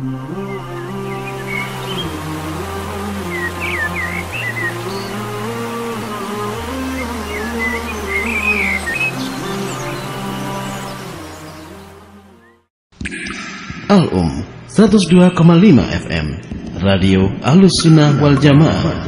Al-Um 102,5 FM Radio Alusuna Wal Jamaah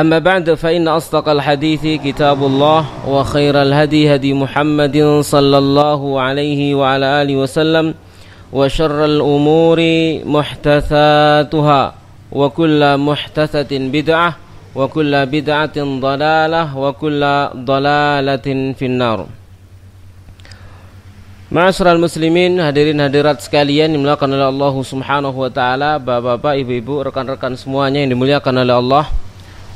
أما بعد فإن أصدق الحديث كتاب الله وخير الهدي هدي محمد صلى الله عليه وعلى آله وسلم وشر الأمور محتثاتها وكل محتثة بدعة وكل بدعة ضلالة وكل ضلالة في النار Ma'asyiral muslimin, hadirin hadirat sekalian dimuliakan oleh Allah Subhanahu wa taala, bapak-bapak, ibu-ibu, rekan-rekan semuanya yang dimuliakan oleh Allah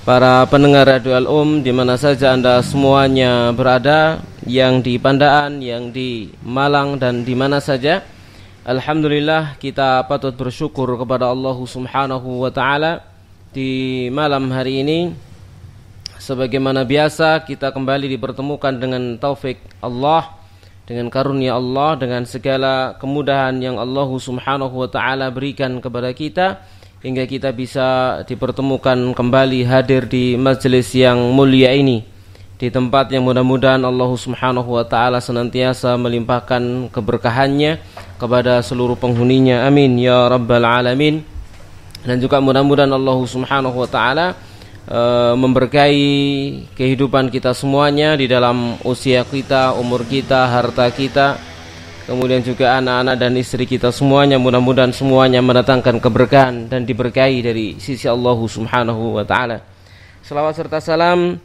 para pendengar Radio Al-Um di mana saja Anda semuanya berada yang di Pandaan, yang di Malang dan di mana saja. Alhamdulillah kita patut bersyukur kepada Allah Subhanahu wa taala di malam hari ini sebagaimana biasa kita kembali dipertemukan dengan taufik Allah dengan karunia Allah dengan segala kemudahan yang Allah Subhanahu wa taala berikan kepada kita hingga kita bisa dipertemukan kembali hadir di majelis yang mulia ini di tempat yang mudah-mudahan Allah Subhanahu wa taala senantiasa melimpahkan keberkahannya kepada seluruh penghuninya. Amin ya rabbal alamin. Dan juga mudah-mudahan Allah Subhanahu wa taala eh, memberkahi kehidupan kita semuanya di dalam usia kita, umur kita, harta kita, Kemudian juga anak-anak dan istri kita semuanya mudah-mudahan semuanya mendatangkan keberkahan dan diberkahi dari sisi Allah Subhanahu wa taala. Selamat serta salam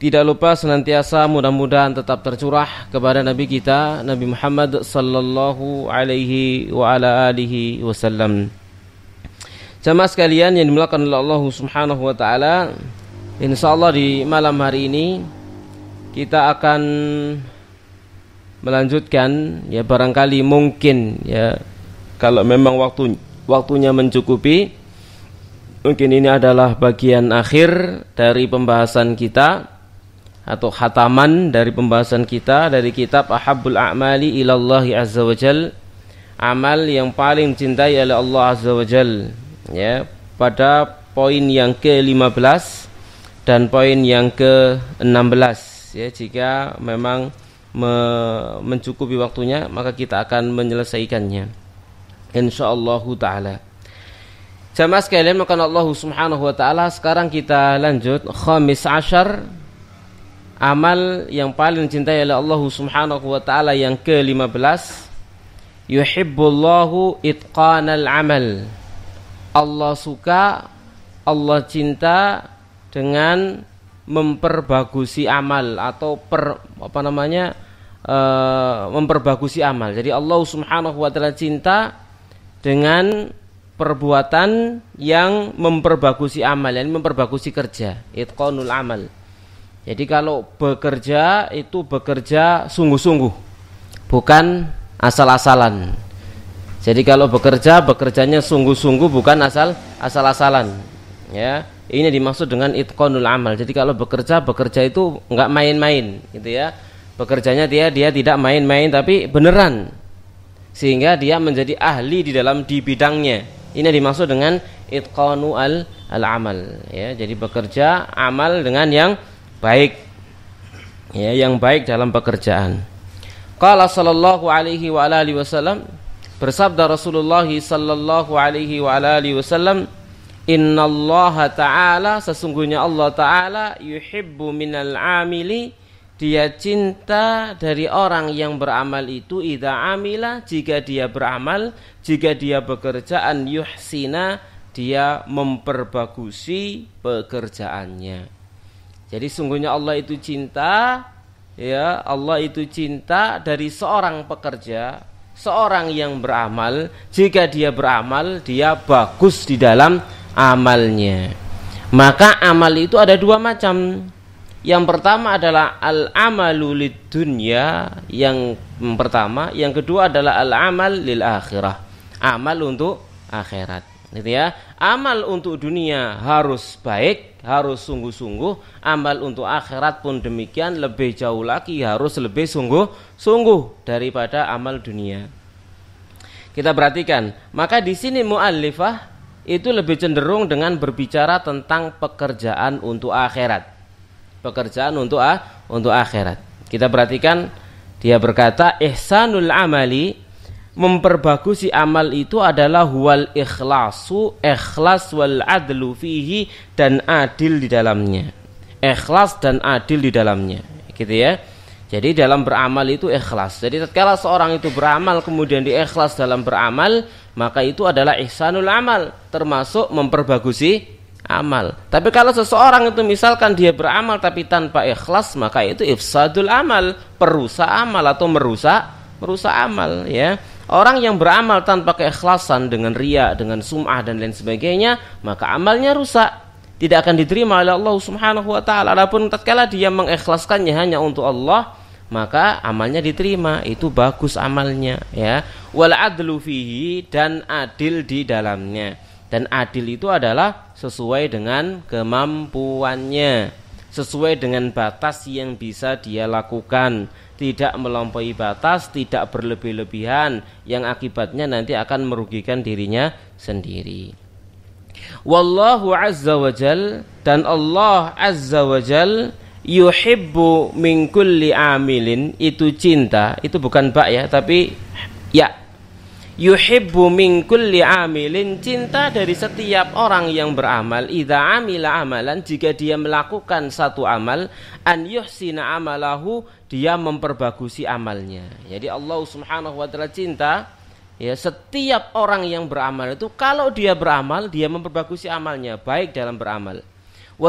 tidak lupa senantiasa mudah-mudahan tetap tercurah kepada Nabi kita Nabi Muhammad sallallahu alaihi wa ala alihi wasallam. Jamaah sekalian yang dimulakan oleh Allah Subhanahu wa taala, insyaallah di malam hari ini kita akan melanjutkan ya barangkali mungkin ya kalau memang waktu waktunya mencukupi mungkin ini adalah bagian akhir dari pembahasan kita atau khataman dari pembahasan kita dari kitab ahabul A'mali ilallah azza wajal amal yang paling cintai oleh Allah azza wajal ya pada poin yang ke-15 dan poin yang ke-16 ya jika memang me mencukupi waktunya maka kita akan menyelesaikannya insyaallah taala jamaah sekalian maka Allah subhanahu wa taala sekarang kita lanjut khamis ashar amal yang paling dicintai oleh Allah subhanahu wa taala yang ke-15 yuhibbullahu itqanal amal Allah suka Allah cinta dengan memperbagusi amal atau per apa namanya e, eh, memperbagusi amal. Jadi Allah Subhanahu wa taala cinta dengan perbuatan yang memperbagusi amal, yang memperbagusi kerja, itqanul amal. Jadi kalau bekerja itu bekerja sungguh-sungguh, bukan asal-asalan. Jadi kalau bekerja bekerjanya sungguh-sungguh bukan asal asal-asalan. Ya, ini dimaksud dengan itqanul amal. Jadi kalau bekerja bekerja itu enggak main-main, gitu ya Pekerjanya dia dia tidak main-main tapi beneran. Sehingga dia menjadi ahli di dalam di bidangnya. Ini dimaksud dengan itqanu al, al amal ya. Jadi bekerja amal dengan yang baik. Ya, yang baik dalam pekerjaan. Qala sallallahu alaihi wa alihi wasallam bersabda Rasulullah sallallahu alaihi wa alihi wasallam Inna Allah Ta'ala Sesungguhnya Allah Ta'ala Yuhibbu minal amili dia cinta dari orang yang beramal itu idza amila jika dia beramal jika dia bekerjaan yuhsina dia memperbagusi pekerjaannya jadi sungguhnya Allah itu cinta ya Allah itu cinta dari seorang pekerja seorang yang beramal jika dia beramal dia bagus di dalam amalnya maka amal itu ada dua macam yang pertama adalah al-amalu lid dunya yang pertama, yang kedua adalah al-amal lil akhirah. Amal untuk akhirat. Gitu ya. Amal untuk dunia harus baik, harus sungguh-sungguh. Amal untuk akhirat pun demikian, lebih jauh lagi harus lebih sungguh-sungguh daripada amal dunia. Kita perhatikan, maka di sini muallifah itu lebih cenderung dengan berbicara tentang pekerjaan untuk akhirat pekerjaan untuk ah, untuk akhirat. Kita perhatikan dia berkata ihsanul amali memperbagusi amal itu adalah wal ikhlasu ikhlas wal adlu fihi dan adil di dalamnya. Ikhlas dan adil di dalamnya. Gitu ya. Jadi dalam beramal itu ikhlas. Jadi tatkala seorang itu beramal kemudian diikhlas dalam beramal, maka itu adalah ihsanul amal, termasuk memperbagusi amal. Tapi kalau seseorang itu misalkan dia beramal tapi tanpa ikhlas, maka itu ifsadul amal, perusak amal atau merusak merusak amal ya. Orang yang beramal tanpa keikhlasan dengan ria, dengan sum'ah dan lain sebagainya, maka amalnya rusak. Tidak akan diterima oleh Allah Subhanahu wa taala. Adapun tatkala dia mengikhlaskannya hanya untuk Allah, maka amalnya diterima. Itu bagus amalnya ya. Wal adlu fihi dan adil di dalamnya. Dan adil itu adalah sesuai dengan kemampuannya, sesuai dengan batas yang bisa dia lakukan, tidak melampaui batas, tidak berlebih-lebihan yang akibatnya nanti akan merugikan dirinya sendiri. Wallahu azza wa jal dan Allah azza wa jal yuhibbu min kulli amilin itu cinta, itu bukan bak ya, tapi ya yuhibbu min kulli amilin cinta dari setiap orang yang beramal idza amila amalan jika dia melakukan satu amal an yuhsina amalahu dia memperbagusi amalnya jadi Allah Subhanahu wa taala cinta ya setiap orang yang beramal itu kalau dia beramal dia memperbagusi amalnya baik dalam beramal wa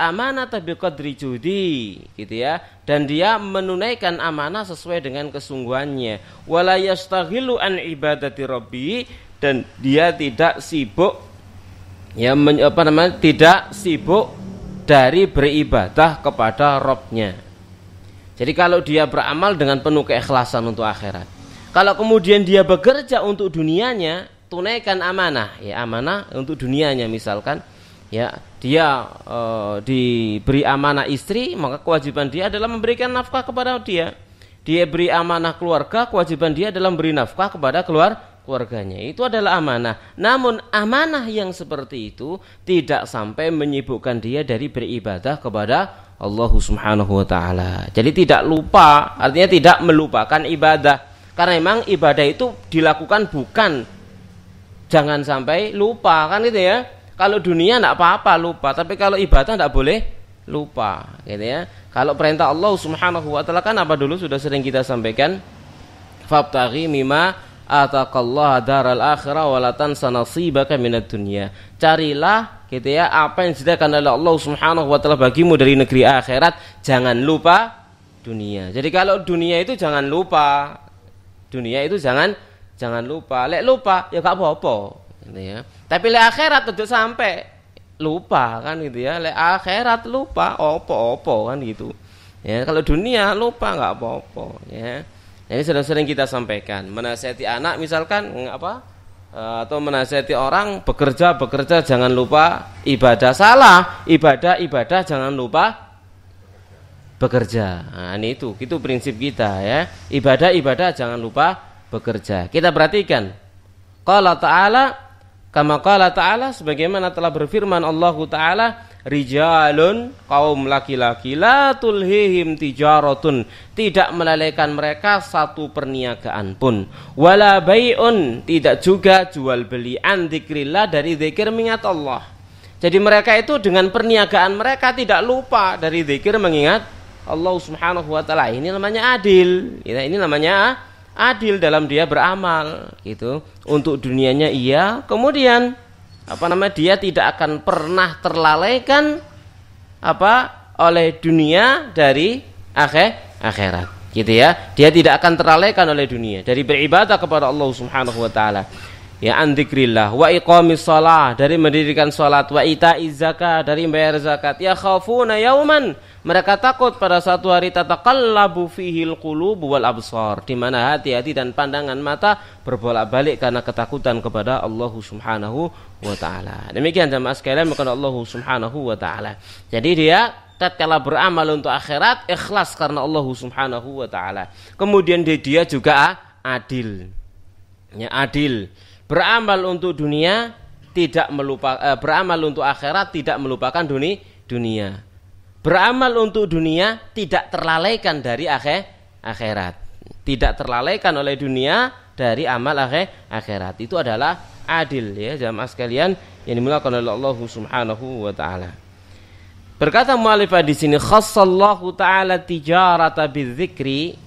amanata biqadri judi gitu ya dan dia menunaikan amanah sesuai dengan kesungguhannya wala yastaghilu an ibadati rabbi dan dia tidak sibuk ya men, apa namanya tidak sibuk dari beribadah kepada Robnya. Jadi kalau dia beramal dengan penuh keikhlasan untuk akhirat. Kalau kemudian dia bekerja untuk dunianya, tunaikan amanah. Ya amanah untuk dunianya misalkan ya dia e, diberi amanah istri maka kewajiban dia adalah memberikan nafkah kepada dia dia beri amanah keluarga kewajiban dia adalah memberi nafkah kepada keluar keluarganya itu adalah amanah namun amanah yang seperti itu tidak sampai menyibukkan dia dari beribadah kepada Allah Subhanahu wa taala jadi tidak lupa artinya tidak melupakan ibadah karena memang ibadah itu dilakukan bukan jangan sampai lupa kan itu ya kalau dunia tidak apa-apa lupa, tapi kalau ibadah tidak boleh lupa, gitu ya. Kalau perintah Allah Subhanahu wa taala kan apa dulu sudah sering kita sampaikan? Fabtaghi mima ataqallah daral akhirah wa la tansa nasibaka minad dunya. Carilah gitu ya apa yang disediakan oleh Allah Subhanahu wa taala bagimu dari negeri akhirat, jangan lupa dunia. Jadi kalau dunia itu jangan lupa. Dunia itu jangan jangan lupa. Lek lupa ya gak apa-apa. Gitu ya. Tapi le akhirat tuh sampai lupa kan gitu ya. Le akhirat lupa opo-opo kan gitu. Ya, kalau dunia lupa nggak opo opo ya. Ini sering sering kita sampaikan. Menasihati anak misalkan apa? E, atau menasihati orang bekerja bekerja jangan lupa ibadah salah ibadah ibadah jangan lupa bekerja nah, ini itu itu prinsip kita ya ibadah ibadah jangan lupa bekerja kita perhatikan kalau taala Kama qala ta'ala sebagaimana telah berfirman Allah taala rijalun kaum laki-laki la tulhihim tijaratun tidak melalaikan mereka satu perniagaan pun wala tidak juga jual beli antikrillah dari zikir mengingat Allah. Jadi mereka itu dengan perniagaan mereka tidak lupa dari zikir mengingat Allah Subhanahu wa taala. Ini namanya adil. Ini namanya adil dalam dia beramal gitu untuk dunianya iya kemudian apa nama dia tidak akan pernah terlalaikan apa oleh dunia dari akhir akhirat gitu ya dia tidak akan terlalaikan oleh dunia dari beribadah kepada Allah Subhanahu wa taala ya andikrillah wa iqamis shalah dari mendirikan salat wa ita zakat dari membayar zakat ya khafuna yauman mereka takut pada satu hari tatakallabu fihil qulubu wal absar, di mana hati-hati dan pandangan mata berbolak-balik karena ketakutan kepada Allah Subhanahu wa taala. Demikian jemaah sekalian maka Allah Subhanahu wa taala. Jadi dia tatkala beramal untuk akhirat ikhlas karena Allah Subhanahu wa taala. Kemudian dia juga ah, adil. Ya, adil. Beramal untuk dunia tidak melupa eh, beramal untuk akhirat tidak melupakan dunia dunia beramal untuk dunia tidak terlalaikan dari akhir akhirat tidak terlalaikan oleh dunia dari amal akhir akhirat itu adalah adil ya jamaah sekalian yang dimulakan oleh Allah Subhanahu wa taala berkata mu'alifah di sini khassallahu taala tijarata bizikri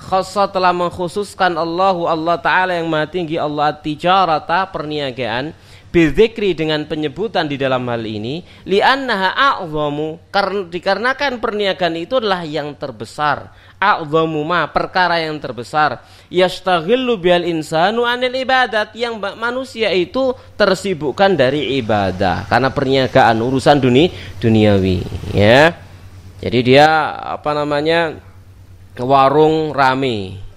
khassa telah mengkhususkan Allahu Allah taala yang maha tinggi Allah tijarata perniagaan bidzikri dengan penyebutan di dalam hal ini li'annaha a'zamu karena dikarenakan perniagaan itu adalah yang terbesar a'zamu ma perkara yang terbesar yastaghillu bihal insanu anil ibadat yang manusia itu tersibukkan dari ibadah karena perniagaan urusan dunia duniawi ya jadi dia apa namanya warung rame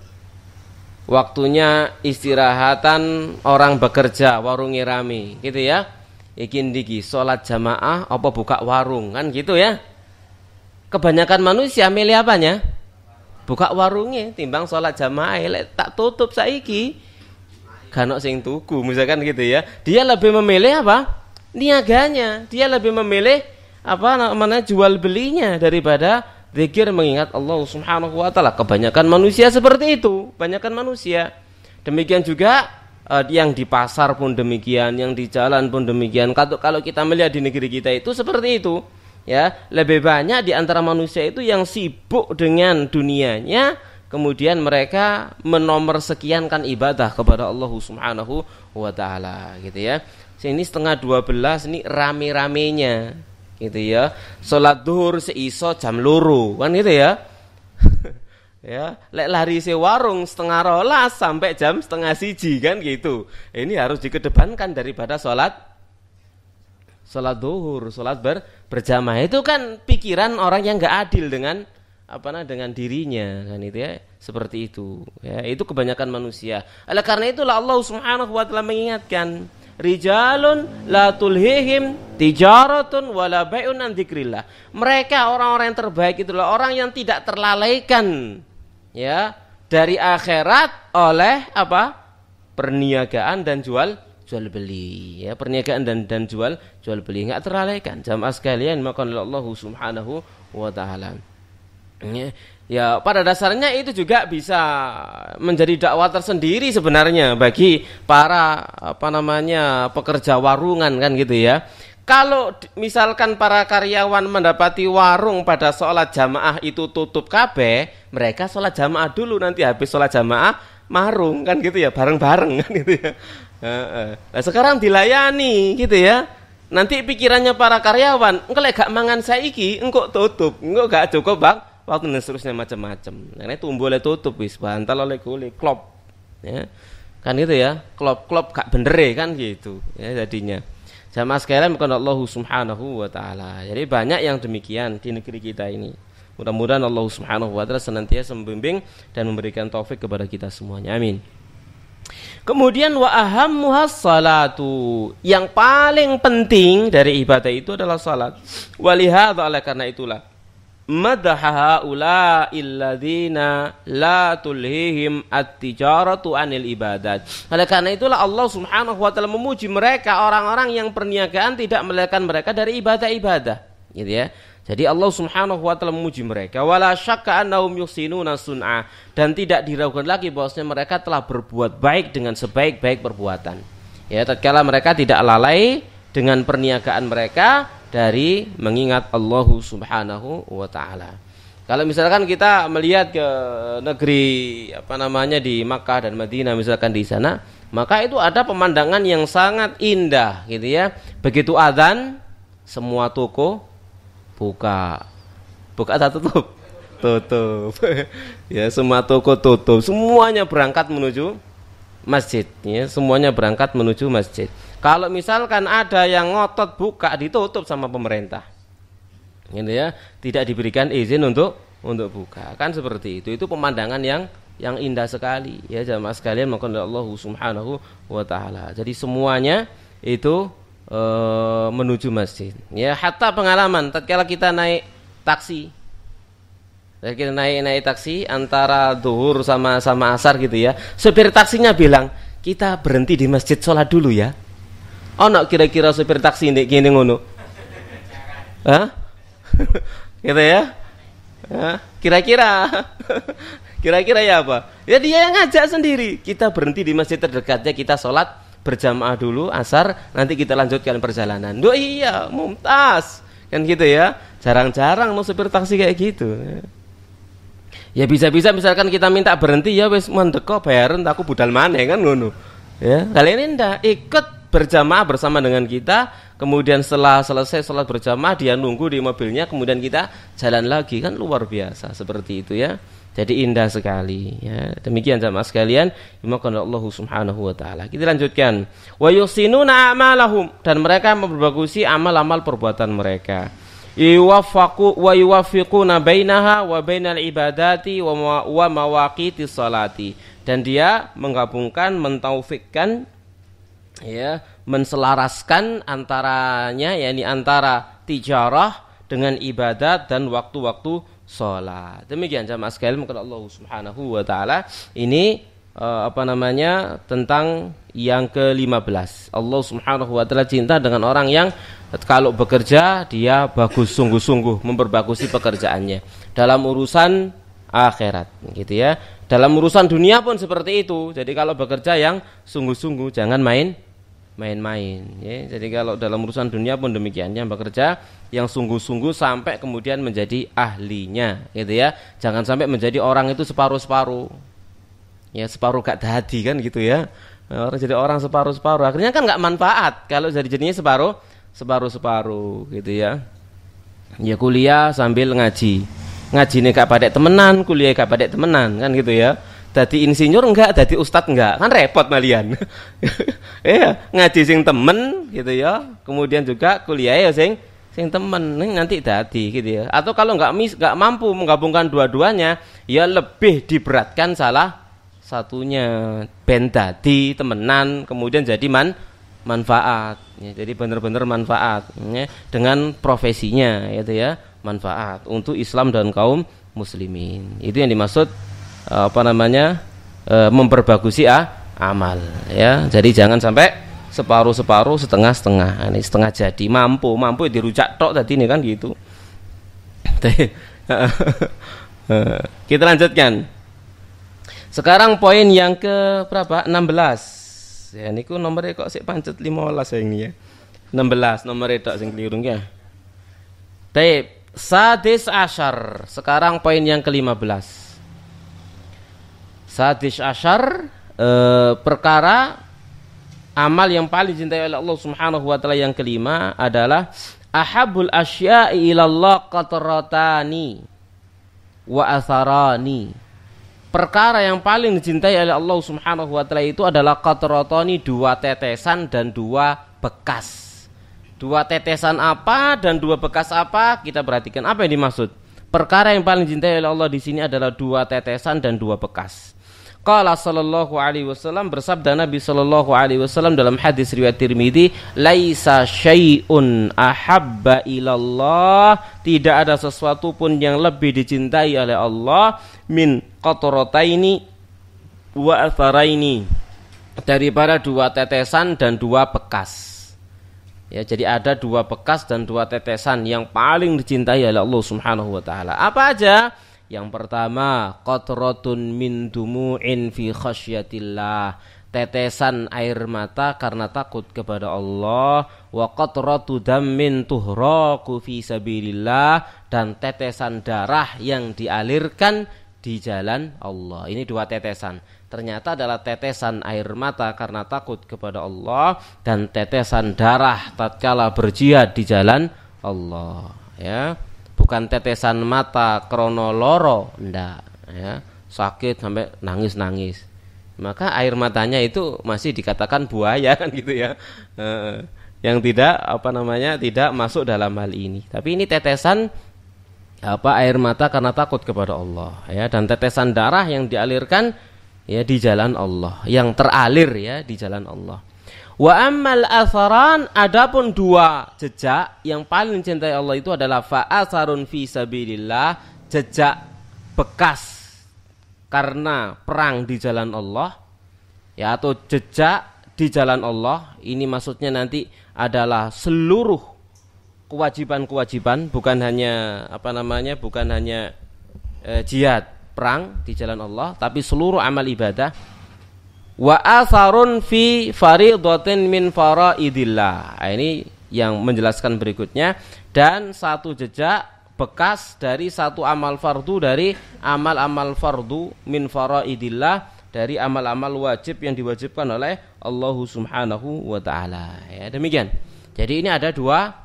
waktunya istirahatan orang bekerja warung rame gitu ya ikin digi sholat jamaah apa buka warung kan gitu ya kebanyakan manusia milih apanya buka warungnya timbang sholat jamaah elek ya, tak tutup saiki kanok sing tuku misalkan gitu ya dia lebih memilih apa niaganya dia lebih memilih apa namanya jual belinya daripada zikir mengingat Allah Subhanahu wa taala. Kebanyakan manusia seperti itu, kebanyakan manusia. Demikian juga eh, yang di pasar pun demikian, yang di jalan pun demikian. Kalau kita melihat di negeri kita itu seperti itu, ya. Lebih banyak di antara manusia itu yang sibuk dengan dunianya, kemudian mereka menomor sekiankan ibadah kepada Allah Subhanahu wa taala gitu ya. Ini setengah 12 ini rame-ramenya gitu ya sholat duhur seiso jam luru kan gitu ya ya lek lari si warung setengah rolas sampai jam setengah siji kan gitu ini harus dikedepankan daripada sholat sholat duhur sholat ber, berjamaah itu kan pikiran orang yang nggak adil dengan apa nah dengan dirinya kan itu ya seperti itu ya itu kebanyakan manusia oleh karena itulah Allah Subhanahu wa taala mengingatkan rijalun la tulhihim tijaratun wala bai'un an dzikrillah. Mereka orang-orang yang terbaik itulah orang yang tidak terlalaikan ya dari akhirat oleh apa? perniagaan dan jual jual beli ya perniagaan dan dan jual jual beli enggak terlalaikan jamaah sekalian maka Allah subhanahu wa taala ya. Ya, pada dasarnya itu juga bisa menjadi dakwah tersendiri sebenarnya bagi para apa namanya pekerja warungan kan gitu ya. Kalau misalkan para karyawan mendapati warung pada sholat jamaah itu tutup kafe, mereka sholat jamaah dulu nanti habis sholat jamaah marung kan gitu ya, bareng-bareng kan gitu ya. Nah, sekarang dilayani gitu ya. Nanti pikirannya para karyawan, enggak gak mangan saiki, enggak tutup, enggak gak cukup bang, waktu dan seterusnya macam-macam karena itu oleh tutup wis bantal oleh kulit klop ya kan gitu ya klop klop gak bener kan gitu ya jadinya sama sekalian bukan Allah subhanahu wa ta'ala jadi banyak yang demikian di negeri kita ini mudah-mudahan Allah subhanahu wa ta'ala senantiasa membimbing dan memberikan taufik kepada kita semuanya amin Kemudian wa ahammuhas salatu. Yang paling penting dari ibadah itu adalah salat. Walihada oleh karena itulah madaha haula illadzina la tulhihim at-tijaratu anil ibadat. Oleh karena itulah Allah Subhanahu wa taala memuji mereka orang-orang yang perniagaan tidak melekan mereka dari ibadah-ibadah. Gitu ya. Jadi Allah Subhanahu wa taala memuji mereka wala syakka annahum yusinuna sun'a dan tidak diragukan lagi bahwasanya mereka telah berbuat baik dengan sebaik-baik perbuatan. Ya, tatkala mereka tidak lalai dengan perniagaan mereka, dari mengingat Allah Subhanahu wa taala. Kalau misalkan kita melihat ke negeri apa namanya di Makkah dan Madinah misalkan di sana, maka itu ada pemandangan yang sangat indah gitu ya. Begitu azan semua toko buka. Buka atau tutup? Tutup. ya, semua toko tutup. Semuanya berangkat menuju masjid ya, semuanya berangkat menuju masjid. Kalau misalkan ada yang ngotot buka ditutup sama pemerintah. Gitu ya, tidak diberikan izin untuk untuk buka. Kan seperti itu. Itu pemandangan yang yang indah sekali ya jamaah sekalian maka Allah Subhanahu wa taala. Jadi semuanya itu e, menuju masjid. Ya, hatta pengalaman tatkala kita naik taksi Ya, kita naik naik taksi antara duhur sama sama asar gitu ya. Sopir taksinya bilang kita berhenti di masjid sholat dulu ya. Oh, nak kira-kira supir taksi ini, kene ngono. Hah? gitu ya? Kira-kira. Kira-kira ya apa? Ya dia yang ngajak sendiri. Kita berhenti di masjid terdekatnya, kita sholat berjamaah dulu asar, nanti kita lanjutkan perjalanan. Duh iya, mumtaz. Kan gitu ya. Jarang-jarang mau supir taksi kayak gitu. Ya bisa-bisa misalkan kita minta berhenti ya wis mendeko bayaran aku budal maneh kan ngono. Ya, kalian ini ndak ikut berjamaah bersama dengan kita kemudian setelah selesai sholat berjamaah dia nunggu di mobilnya kemudian kita jalan lagi kan luar biasa seperti itu ya jadi indah sekali ya demikian sama sekalian dimakan Allah subhanahu wa taala kita lanjutkan wa yusinuna amalahum dan mereka memperbagusi amal-amal perbuatan mereka wa yuwafiquna bainaha wa bainal ibadati wa mawaqiti salati dan dia menggabungkan mentaufikkan ya menselaraskan antaranya yakni antara tijarah dengan ibadat dan waktu-waktu sholat demikian jamaah sekalian mungkin Allah subhanahu wa taala ini uh, apa namanya tentang yang ke-15 Allah subhanahu wa taala cinta dengan orang yang kalau bekerja dia bagus sungguh-sungguh memperbagusi pekerjaannya dalam urusan akhirat gitu ya dalam urusan dunia pun seperti itu jadi kalau bekerja yang sungguh-sungguh jangan main main-main ya. Jadi kalau dalam urusan dunia pun demikian yang bekerja yang sungguh-sungguh sampai kemudian menjadi ahlinya gitu ya. Jangan sampai menjadi orang itu separuh-separuh. Ya separuh gak dadi kan gitu ya. Orang jadi orang separuh-separuh. Akhirnya kan nggak manfaat kalau jadi jadinya separuh separuh-separuh gitu ya. Ya kuliah sambil ngaji. Ngaji nih kak padek temenan, kuliah gak pada temenan kan gitu ya Dadi insinyur enggak, dadi ustadz enggak. Kan repot malian. Iya, ngaji sing temen gitu ya. Kemudian juga kuliah ya sing sing temen nanti tadi gitu ya atau kalau enggak mis nggak mampu menggabungkan dua-duanya ya lebih diberatkan salah satunya ben dadi temenan kemudian jadi man manfaat ya, jadi benar-benar manfaat ya, dengan profesinya gitu ya manfaat untuk Islam dan kaum muslimin itu yang dimaksud Eh, apa namanya e, memperbagusi ah, amal ya jadi jangan sampai separuh separuh setengah setengah nah, ini setengah jadi mampu mampu ya dirujak tok tadi ini kan gitu eh, kita lanjutkan sekarang poin yang ke berapa 16 ya, ya ini ku ya. nomornya kok sih pancet 15 ini ya 16 nomor itu sing keliru ya Taib sadis ashar sekarang poin yang ke 15 Sadis ashar e, perkara amal yang paling dicintai oleh Allah Subhanahu wa taala yang kelima adalah ahabul asya'i ilallah qatratani wa asarani. Perkara yang paling dicintai oleh Allah Subhanahu wa taala itu adalah qatratani dua tetesan dan dua bekas. Dua tetesan apa dan dua bekas apa? Kita perhatikan apa yang dimaksud. Perkara yang paling dicintai oleh Allah di sini adalah dua tetesan dan dua bekas. Qala sallallahu alaihi wasallam bersabda Nabi sallallahu alaihi wasallam dalam hadis riwayat Tirmidzi, "Laisa syai'un ahabba ilallah." Tidak ada sesuatu pun yang lebih dicintai oleh Allah min qatrataini wa atharaini daripada dua tetesan dan dua bekas. Ya, jadi ada dua bekas dan dua tetesan yang paling dicintai oleh Allah Subhanahu wa taala. Apa aja? Yang pertama, qatratun min dumu'in fi khasyatillah. Tetesan air mata karena takut kepada Allah. Wa qatratu dammin tuhraku fi sabilillah. Dan tetesan darah yang dialirkan di jalan Allah. Ini dua tetesan. Ternyata adalah tetesan air mata karena takut kepada Allah dan tetesan darah tatkala berjihad di jalan Allah. Ya bukan tetesan mata krono loro ndak ya sakit sampai nangis-nangis maka air matanya itu masih dikatakan buaya kan gitu ya eh, yang tidak apa namanya tidak masuk dalam hal ini tapi ini tetesan apa air mata karena takut kepada Allah ya dan tetesan darah yang dialirkan ya di jalan Allah yang teralir ya di jalan Allah Wa ammal asaran adapun dua jejak yang paling dicintai Allah itu adalah fa asarun fi sabilillah jejak bekas karena perang di jalan Allah ya atau jejak di jalan Allah ini maksudnya nanti adalah seluruh kewajiban-kewajiban bukan hanya apa namanya bukan hanya e, jihad perang di jalan Allah tapi seluruh amal ibadah wa asarun fi faridotin min fara idillah nah, ini yang menjelaskan berikutnya dan satu jejak bekas dari satu amal fardu dari amal-amal fardu min idillah dari amal-amal wajib yang diwajibkan oleh Allah Subhanahu wa taala. Ya, demikian. Jadi ini ada dua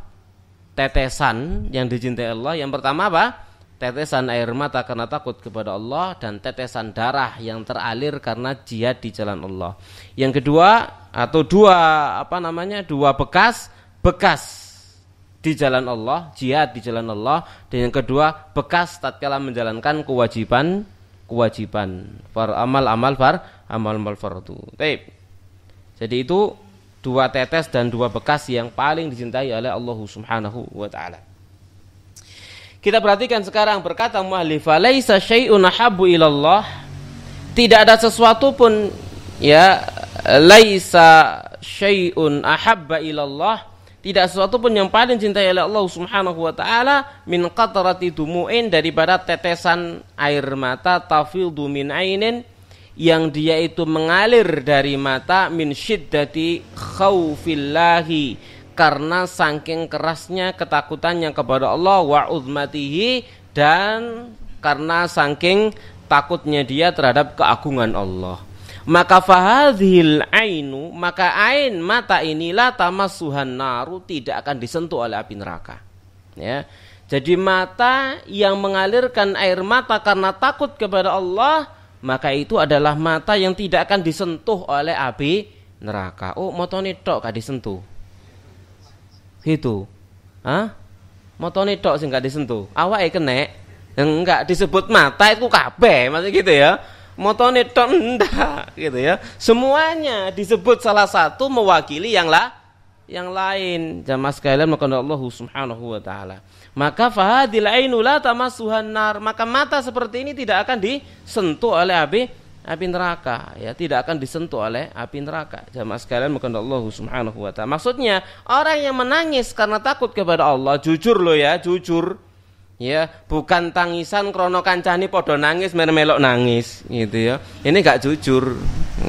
tetesan yang dicintai Allah. Yang pertama apa? tetesan air mata karena takut kepada Allah dan tetesan darah yang teralir karena jihad di jalan Allah. Yang kedua atau dua apa namanya? dua bekas bekas di jalan Allah, jihad di jalan Allah dan yang kedua bekas tatkala menjalankan kewajiban kewajiban far amal amal far amal amal fardu. Taip. Jadi itu dua tetes dan dua bekas yang paling dicintai oleh Allah Subhanahu wa taala. Kita perhatikan sekarang berkata muallif laisa syai'un habbu ilallah tidak ada sesuatu pun ya laisa syai'un ahabba ilallah tidak sesuatu pun yang paling cintai oleh Allah Subhanahu wa taala min qatrati dumu'in daripada tetesan air mata tafidhu min ainin yang dia itu mengalir dari mata min syiddati khaufillahi karena saking kerasnya ketakutannya kepada Allah wa uzmatihi dan karena saking takutnya dia terhadap keagungan Allah. Maka fahadhil ainu, maka ain mata inilah tamassuhan naru tidak akan disentuh oleh api neraka. Ya. Jadi mata yang mengalirkan air mata karena takut kepada Allah, maka itu adalah mata yang tidak akan disentuh oleh api neraka. Oh, motone tok gak disentuh. Gitu. ah, Motone tok sih nggak disentuh. Awake kena nggak disebut mata itu kabeh, maksudnya gitu ya. Motone tok ndak gitu ya. Semuanya disebut salah satu mewakili yang lah yang lain. Jamaah sekalian maka Allah Subhanahu wa taala. Maka fahadilainulah ainu la nar. Maka mata seperti ini tidak akan disentuh oleh api api neraka ya tidak akan disentuh oleh api neraka jamaah sekalian maka Allah subhanahu wa ta'ala maksudnya orang yang menangis karena takut kepada Allah jujur loh ya jujur ya bukan tangisan krono kancani podo nangis mermelok nangis gitu ya ini gak jujur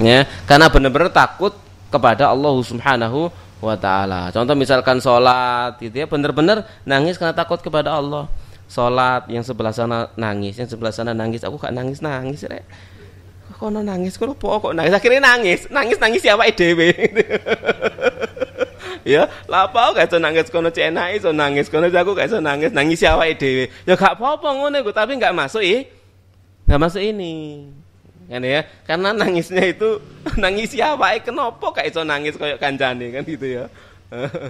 ya karena benar-benar takut kepada Allah subhanahu wa ta'ala contoh misalkan sholat gitu ya benar-benar nangis karena takut kepada Allah sholat yang sebelah sana nangis yang sebelah sana nangis aku gak nangis nangis rek no nangis kok apa kok nangis akhirnya nangis nangis nangis siapa dhewe ya lapa gak so nangis kono cena so nangis kono jago gak so nangis nangis siapa dhewe ya gak apa-apa ngono gue tapi gak masuk ih gak masuk ini kan ya karena nangisnya itu nangis siapa kenapa kayak so nangis kayak kanjani kan gitu ya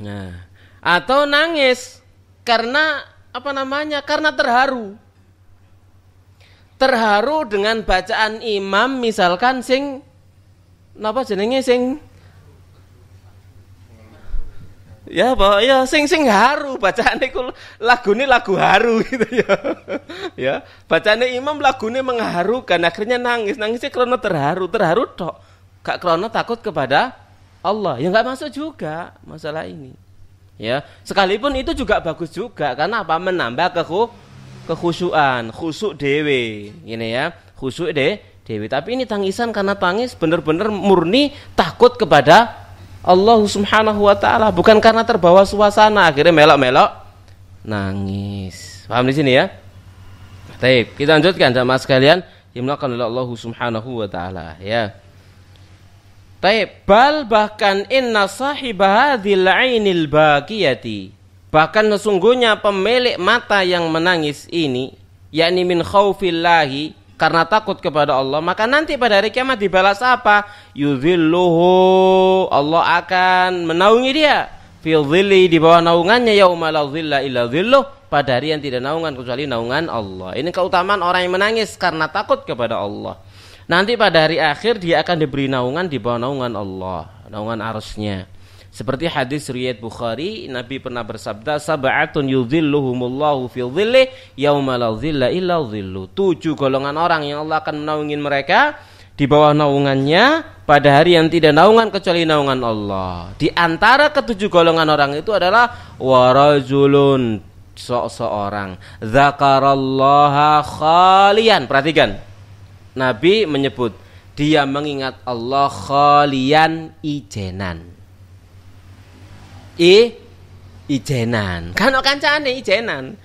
Nah, atau nangis karena apa namanya? Karena terharu terharu dengan bacaan imam misalkan sing napa jenenge sing ya apa ya sing sing haru bacaan itu lagu ini lagu haru gitu ya ya bacaan imam lagu mengharu mengharukan akhirnya nangis nangisnya karena terharu terharu tok kak karena takut kepada Allah yang nggak masuk juga masalah ini ya sekalipun itu juga bagus juga karena apa menambah keku kekhusuan, khusuk dewe, ini ya, khusuk de, dewe. Tapi ini tangisan karena tangis benar-benar murni takut kepada Allah Subhanahu wa taala, bukan karena terbawa suasana akhirnya melok-melok nangis. Paham di sini ya? Baik, kita lanjutkan sama sekalian dimulakan oleh Allah Subhanahu wa taala ya. Taib bal bahkan inna sahibah ainil baqiyati Bahkan sesungguhnya pemilik mata yang menangis ini, yakni min khaufillahi, karena takut kepada Allah, maka nanti pada hari kiamat dibalas apa? Yuzilluhu, Allah akan menaungi dia. Fi di bawah naungannya yauma la dhilla illa dhilluh. pada hari yang tidak naungan kecuali naungan Allah. Ini keutamaan orang yang menangis karena takut kepada Allah. Nanti pada hari akhir dia akan diberi naungan di bawah naungan Allah, naungan arusnya. Seperti hadis riwayat Bukhari, Nabi pernah bersabda, "Sab'atun yudhilluhumullahu fi dhilli yauma la dhilla illa dhillu." Tujuh golongan orang yang Allah akan menaungin mereka di bawah naungannya pada hari yang tidak naungan kecuali naungan Allah. Di antara ketujuh golongan orang itu adalah warajulun seorang zakarallaha khalian. Perhatikan. Nabi menyebut dia mengingat Allah khalian ijenan. I ijenan. Kan nih ijenan.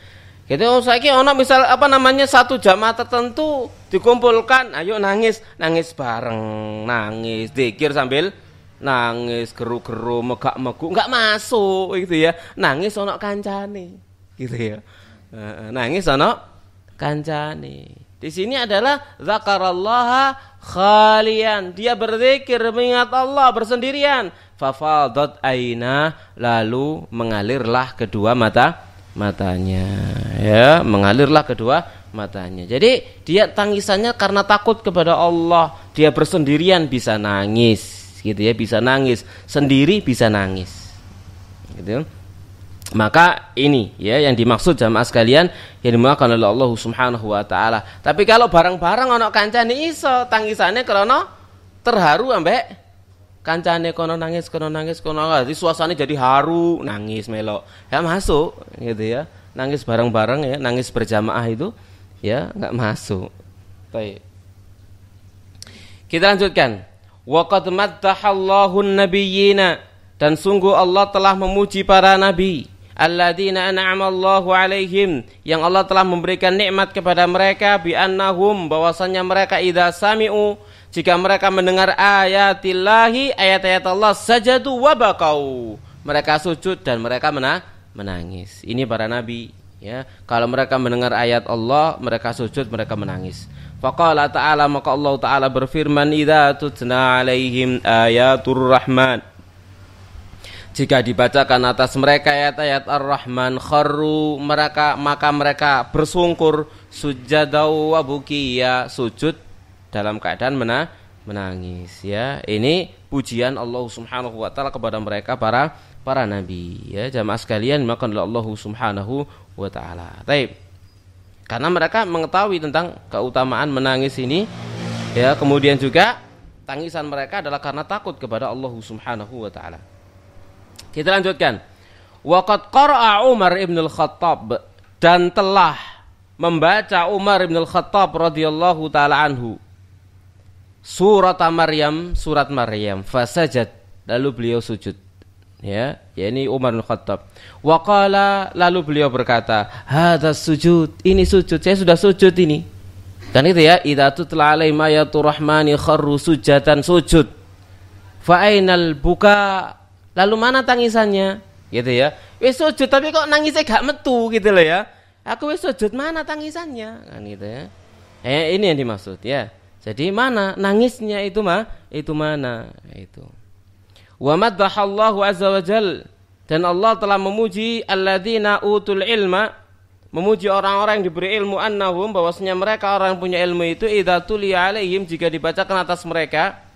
Gitu saiki ono misal apa namanya satu jamaah tertentu dikumpulkan, ayo nangis, nangis bareng, nangis dikir sambil nangis geru-geru megak-megu nggak masuk gitu ya. Nangis ono nih, gitu ya. Nangis ono nih. Di sini adalah zakarallaha khalian. Dia berzikir mengingat Allah bersendirian. Fafadat aina lalu mengalirlah kedua mata matanya ya mengalirlah kedua matanya. Jadi dia tangisannya karena takut kepada Allah. Dia bersendirian bisa nangis gitu ya, bisa nangis, sendiri bisa nangis. Gitu maka ini ya yang dimaksud jamaah sekalian yang dimakan oleh Allah Subhanahu wa taala. Tapi kalau bareng-bareng ana kancane iso tangisane karena terharu ambek kancane kono nangis kono nangis kono jadi suasana jadi haru nangis melo ya masuk gitu ya nangis bareng-bareng ya nangis berjamaah itu ya enggak masuk baik kita lanjutkan waqad mattahallahu nabiyyina dan sungguh Allah telah memuji para nabi alladzina an'ama Allahu alaihim yang Allah telah memberikan nikmat kepada mereka bi annahum bahwasanya mereka idza sami'u jika mereka mendengar ayatillahi ayat-ayat Allah sajadu wa mereka sujud dan mereka mena menangis ini para nabi ya kalau mereka mendengar ayat Allah mereka sujud mereka menangis faqala ta'ala maka Allah ta'ala berfirman idza tutna alaihim ayatur rahman jika dibacakan atas mereka ayat-ayat Ar-Rahman kharru mereka maka mereka bersungkur sujadau wa bukiya sujud dalam keadaan mena menangis ya. Ini pujian Allah Subhanahu wa taala kepada mereka para para nabi ya. Jamaah sekalian maka Allah Subhanahu wa taala. Baik. Karena mereka mengetahui tentang keutamaan menangis ini ya. Kemudian juga tangisan mereka adalah karena takut kepada Allah Subhanahu wa taala. Kita lanjutkan. Waqat qara'a Umar ibn al-Khattab dan telah membaca Umar ibn al-Khattab radhiyallahu taala anhu surat Maryam, surat Maryam, fasajad lalu beliau sujud. Ya, ini Umar bin Khattab. Waqala lalu beliau berkata, "Hadza sujud, ini sujud, saya sudah sujud ini." Kan itu ya, idza tutla ma yatu rahmani kharru sujatan sujud. Fa ainal buka Lalu mana tangisannya? Gitu ya. Wis sujud tapi kok nangisnya gak metu gitu loh ya. Aku wis sujud mana tangisannya? Kan gitu ya. Eh ini yang dimaksud ya. Jadi mana nangisnya itu mah itu mana itu. Wa maddahallahu azza wa jal dan Allah telah memuji alladzina utul ilma memuji orang-orang yang diberi ilmu annahum bahwasanya mereka orang yang punya ilmu itu idza tuli alaihim jika dibacakan atas mereka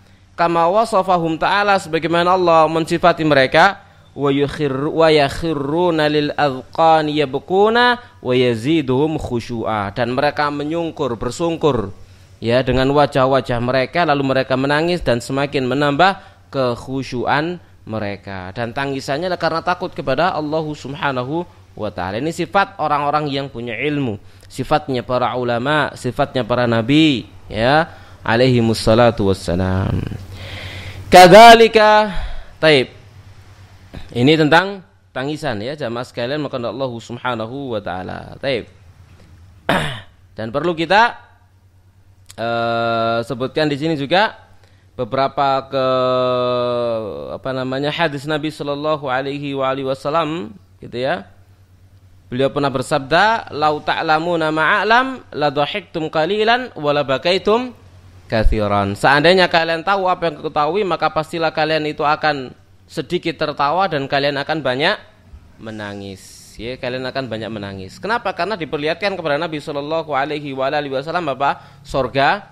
kama wasafahum ta'ala sebagaimana Allah mensifati mereka wa yakhirruna lil azqan yabquna wa yaziduhum khusyu'a dan mereka menyungkur bersungkur ya dengan wajah-wajah mereka lalu mereka menangis dan semakin menambah kekhusyuan mereka dan tangisannya karena takut kepada Allah Subhanahu wa taala. Ini sifat orang-orang yang punya ilmu, sifatnya para ulama, sifatnya para nabi ya alaihi wassalam. Kadzalika taib. Ini tentang tangisan ya jamaah sekalian maka Allah Subhanahu wa taala. Taib. Dan perlu kita uh, sebutkan di sini juga beberapa ke apa namanya hadis Nabi Shallallahu alaihi wasallam gitu ya. Beliau pernah bersabda, "Lau ta'lamuna ma'alam la dhahiktum qalilan wa la bakaitum kathiran. Seandainya kalian tahu apa yang ketahui, maka pastilah kalian itu akan sedikit tertawa dan kalian akan banyak menangis. Ya, kalian akan banyak menangis. Kenapa? Karena diperlihatkan kepada Nabi Shallallahu Alaihi Wasallam apa? Sorga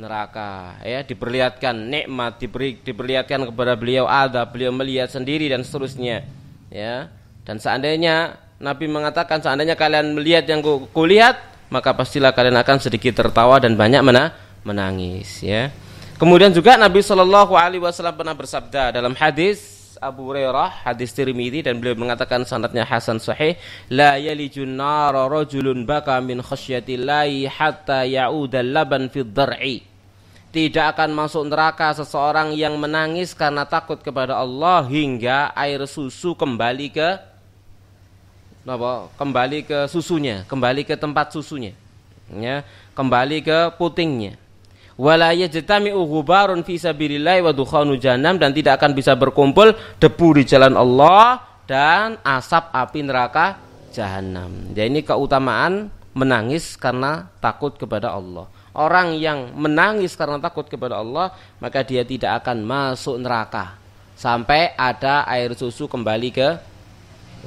neraka ya diperlihatkan nikmat diberi diperlihatkan kepada beliau ada beliau melihat sendiri dan seterusnya ya dan seandainya Nabi mengatakan seandainya kalian melihat yang kulihat maka pastilah kalian akan sedikit tertawa dan banyak mana menangis ya. Kemudian juga Nabi Shallallahu alaihi wasallam pernah bersabda dalam hadis Abu Hurairah, hadis Tirmidzi dan beliau mengatakan sanadnya hasan sahih, la yalijun nara rajulun baka min khasyatillahi hatta ya'udal laban fi dar'i. Tidak akan masuk neraka seseorang yang menangis karena takut kepada Allah hingga air susu kembali ke apa, kembali ke susunya, kembali ke tempat susunya, ya, kembali ke putingnya wala yajtami'u ghubarun fi sabilillah wa dukhanu jahannam dan tidak akan bisa berkumpul debu di jalan Allah dan asap api neraka jahanam. Jadi ya, ini keutamaan menangis karena takut kepada Allah. Orang yang menangis karena takut kepada Allah, maka dia tidak akan masuk neraka sampai ada air susu kembali ke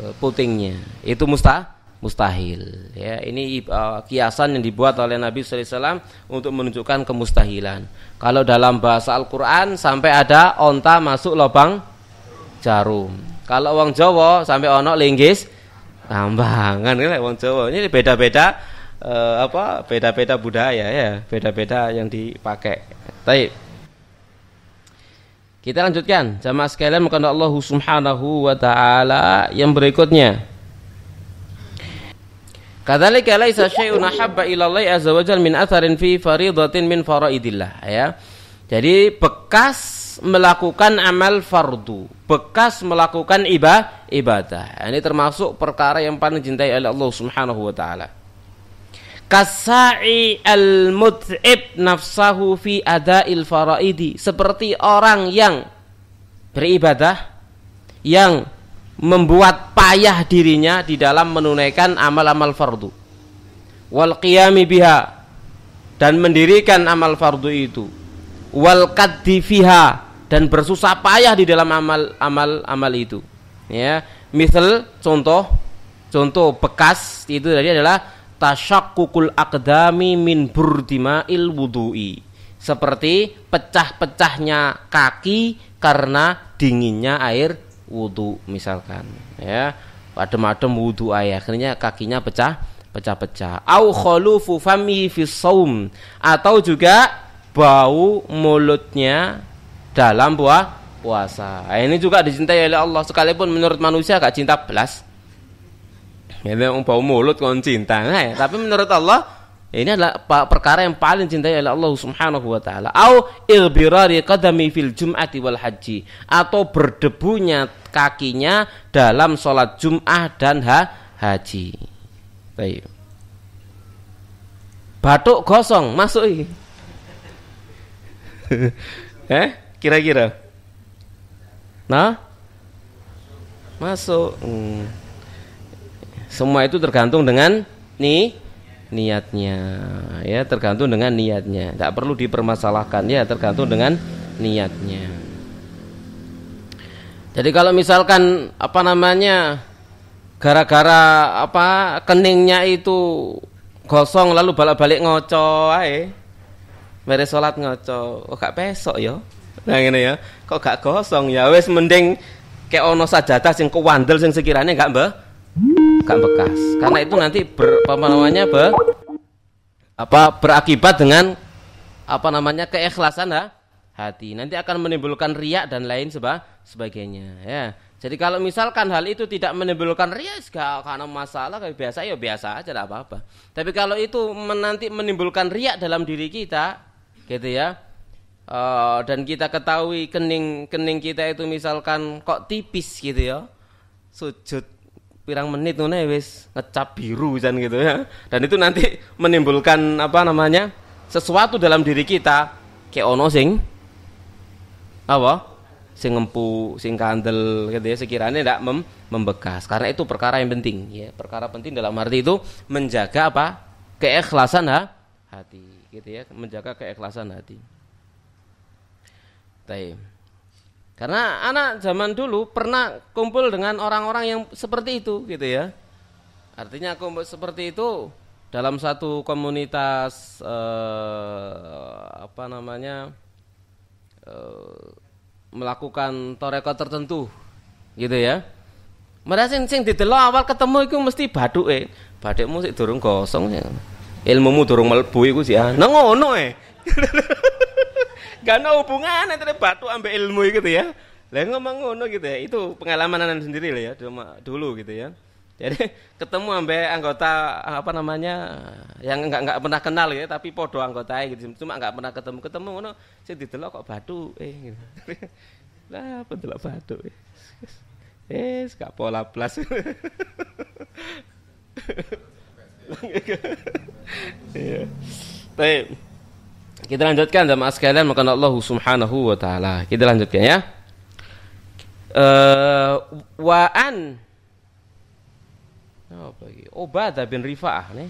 eh, putingnya. Itu mustah mustahil. Ya, ini uh, kiasan yang dibuat oleh Nabi SAW untuk menunjukkan kemustahilan. Kalau dalam bahasa Al-Quran sampai ada onta masuk lubang jarum. Kalau uang Jawa sampai ono linggis tambangan kan uang kan, Jawa. Ini beda-beda uh, apa? Beda-beda budaya ya, beda-beda yang dipakai. Baik. Kita lanjutkan. Jamaah sekalian Allah Subhanahu wa taala yang berikutnya. Kadzalika laisa syai'un ahabba ila Allah azza wa jalla min atharin fi faridatin min faraidillah ya. Jadi bekas melakukan amal fardu, bekas melakukan ibadah, ibadah. Ini termasuk perkara yang paling dicintai oleh Allah Subhanahu wa taala. Kasai al-mut'ib nafsahu fi ada'il faraidi, seperti orang yang beribadah yang membuat payah dirinya di dalam menunaikan amal-amal fardu wal qiyami biha dan mendirikan amal fardu itu wal qaddi fiha dan bersusah payah di dalam amal amal amal itu ya misal contoh contoh bekas itu tadi adalah tasyakkukul aqdami min burdima'il wudhu'i seperti pecah-pecahnya kaki karena dinginnya air wudhu misalkan ya adem-adem wudhu ayah, akhirnya kakinya pecah pecah-pecah au khulufu fami atau juga bau mulutnya dalam buah puasa nah, ini juga dicintai oleh Allah sekalipun menurut manusia gak cinta belas ini ya, bau mulut kon cinta nah, ya. tapi menurut Allah ini adalah perkara yang paling cintai oleh Allah Subhanahu wa taala. Au ilbirari qadami fil jum'ati wal haji atau berdebunya kakinya dalam salat Jum'ah dan ha haji. Baik. Batuk kosong masuk ini. eh, kira-kira. Nah, masuk. Hmm. Semua itu tergantung dengan nih niatnya ya tergantung dengan niatnya tidak perlu dipermasalahkan ya tergantung dengan niatnya jadi kalau misalkan apa namanya gara-gara apa keningnya itu gosong lalu balik-balik ngoco ae mere salat ngoco oh gak pesok ya nah ngene ya kok gak gosong ya wes mending kayak ono tas yang kewandel yang sekiranya gak mbah gak bekas karena itu nanti ber, apa namanya be, apa berakibat dengan apa namanya keikhlasan ha? hati nanti akan menimbulkan riak dan lain seba, sebagainya ya jadi kalau misalkan hal itu tidak menimbulkan riak karena masalah kayak biasa ya biasa aja tidak apa-apa tapi kalau itu menanti menimbulkan riak dalam diri kita gitu ya uh, dan kita ketahui kening kening kita itu misalkan kok tipis gitu ya sujud pirang menit nune ya, wis ngecap biru dan gitu ya dan itu nanti menimbulkan apa namanya sesuatu dalam diri kita kayak ono sing apa sing empu sing kandel gitu ya sekiranya tidak mem membekas karena itu perkara yang penting ya perkara penting dalam arti itu menjaga apa keikhlasan ha? hati gitu ya menjaga keikhlasan hati Taib. Karena anak zaman dulu pernah kumpul dengan orang-orang yang seperti itu gitu ya. Artinya kumpul seperti itu dalam satu komunitas eh, apa namanya eh, melakukan toreko tertentu gitu ya. Mereka sing sing didelok awal ketemu itu mesti musik Bathukmu sik durung gosong. Ya. Ilmumu durung mlebu iku sih. Ah. Nang ngono eh. gak ada hubungan antara batu ambil ilmu gitu ya lah ngomong ngono gitu ya itu pengalaman anak sendiri lah ya dulu gitu ya jadi ketemu ambil anggota apa namanya yang enggak enggak pernah kenal gitu ya, tapi podo anggota gitu. Cuma enggak pernah ketemu ketemu ngono Saya ditelok kok batu eh gitu. Lah pendelok batu. Eh, gak pola plus. Iya. Tapi kita lanjutkan sama sekalian makan Allah Subhanahu wa taala. Kita lanjutkan ya. Uh, wa an oh, apa lagi? Ubadah bin Rifa'ah nih.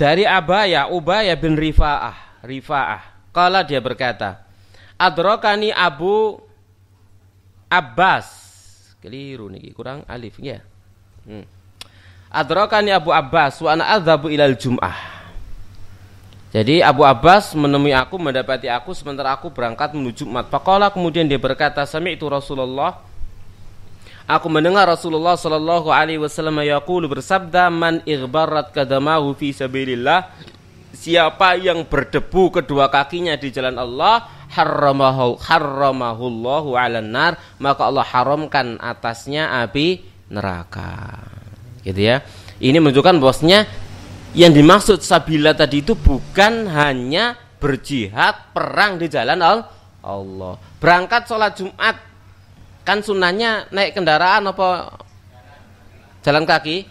Dari Abaya, Ubaya bin Rifa'ah, Rifa'ah. Kala dia berkata, Adrokani Abu Abbas. Keliru nih, kurang alif ya. Hmm. Adrokani Abu Abbas wa ana adzabu ilal jum'ah. Jadi Abu Abbas menemui aku, mendapati aku sementara aku berangkat menuju Jumat. Pakola kemudian dia berkata, "Sami itu Rasulullah." Aku mendengar Rasulullah sallallahu alaihi wasallam yaqulu bersabda, "Man ighbarat kadamahu fi sabilillah." Siapa yang berdebu kedua kakinya di jalan Allah, harramahu harramahullahu 'alan nar, maka Allah haramkan atasnya api neraka gitu ya ini menunjukkan bosnya yang dimaksud sabila tadi itu bukan hanya berjihad perang di jalan Allah berangkat sholat Jumat kan sunnahnya naik kendaraan apa jalan kaki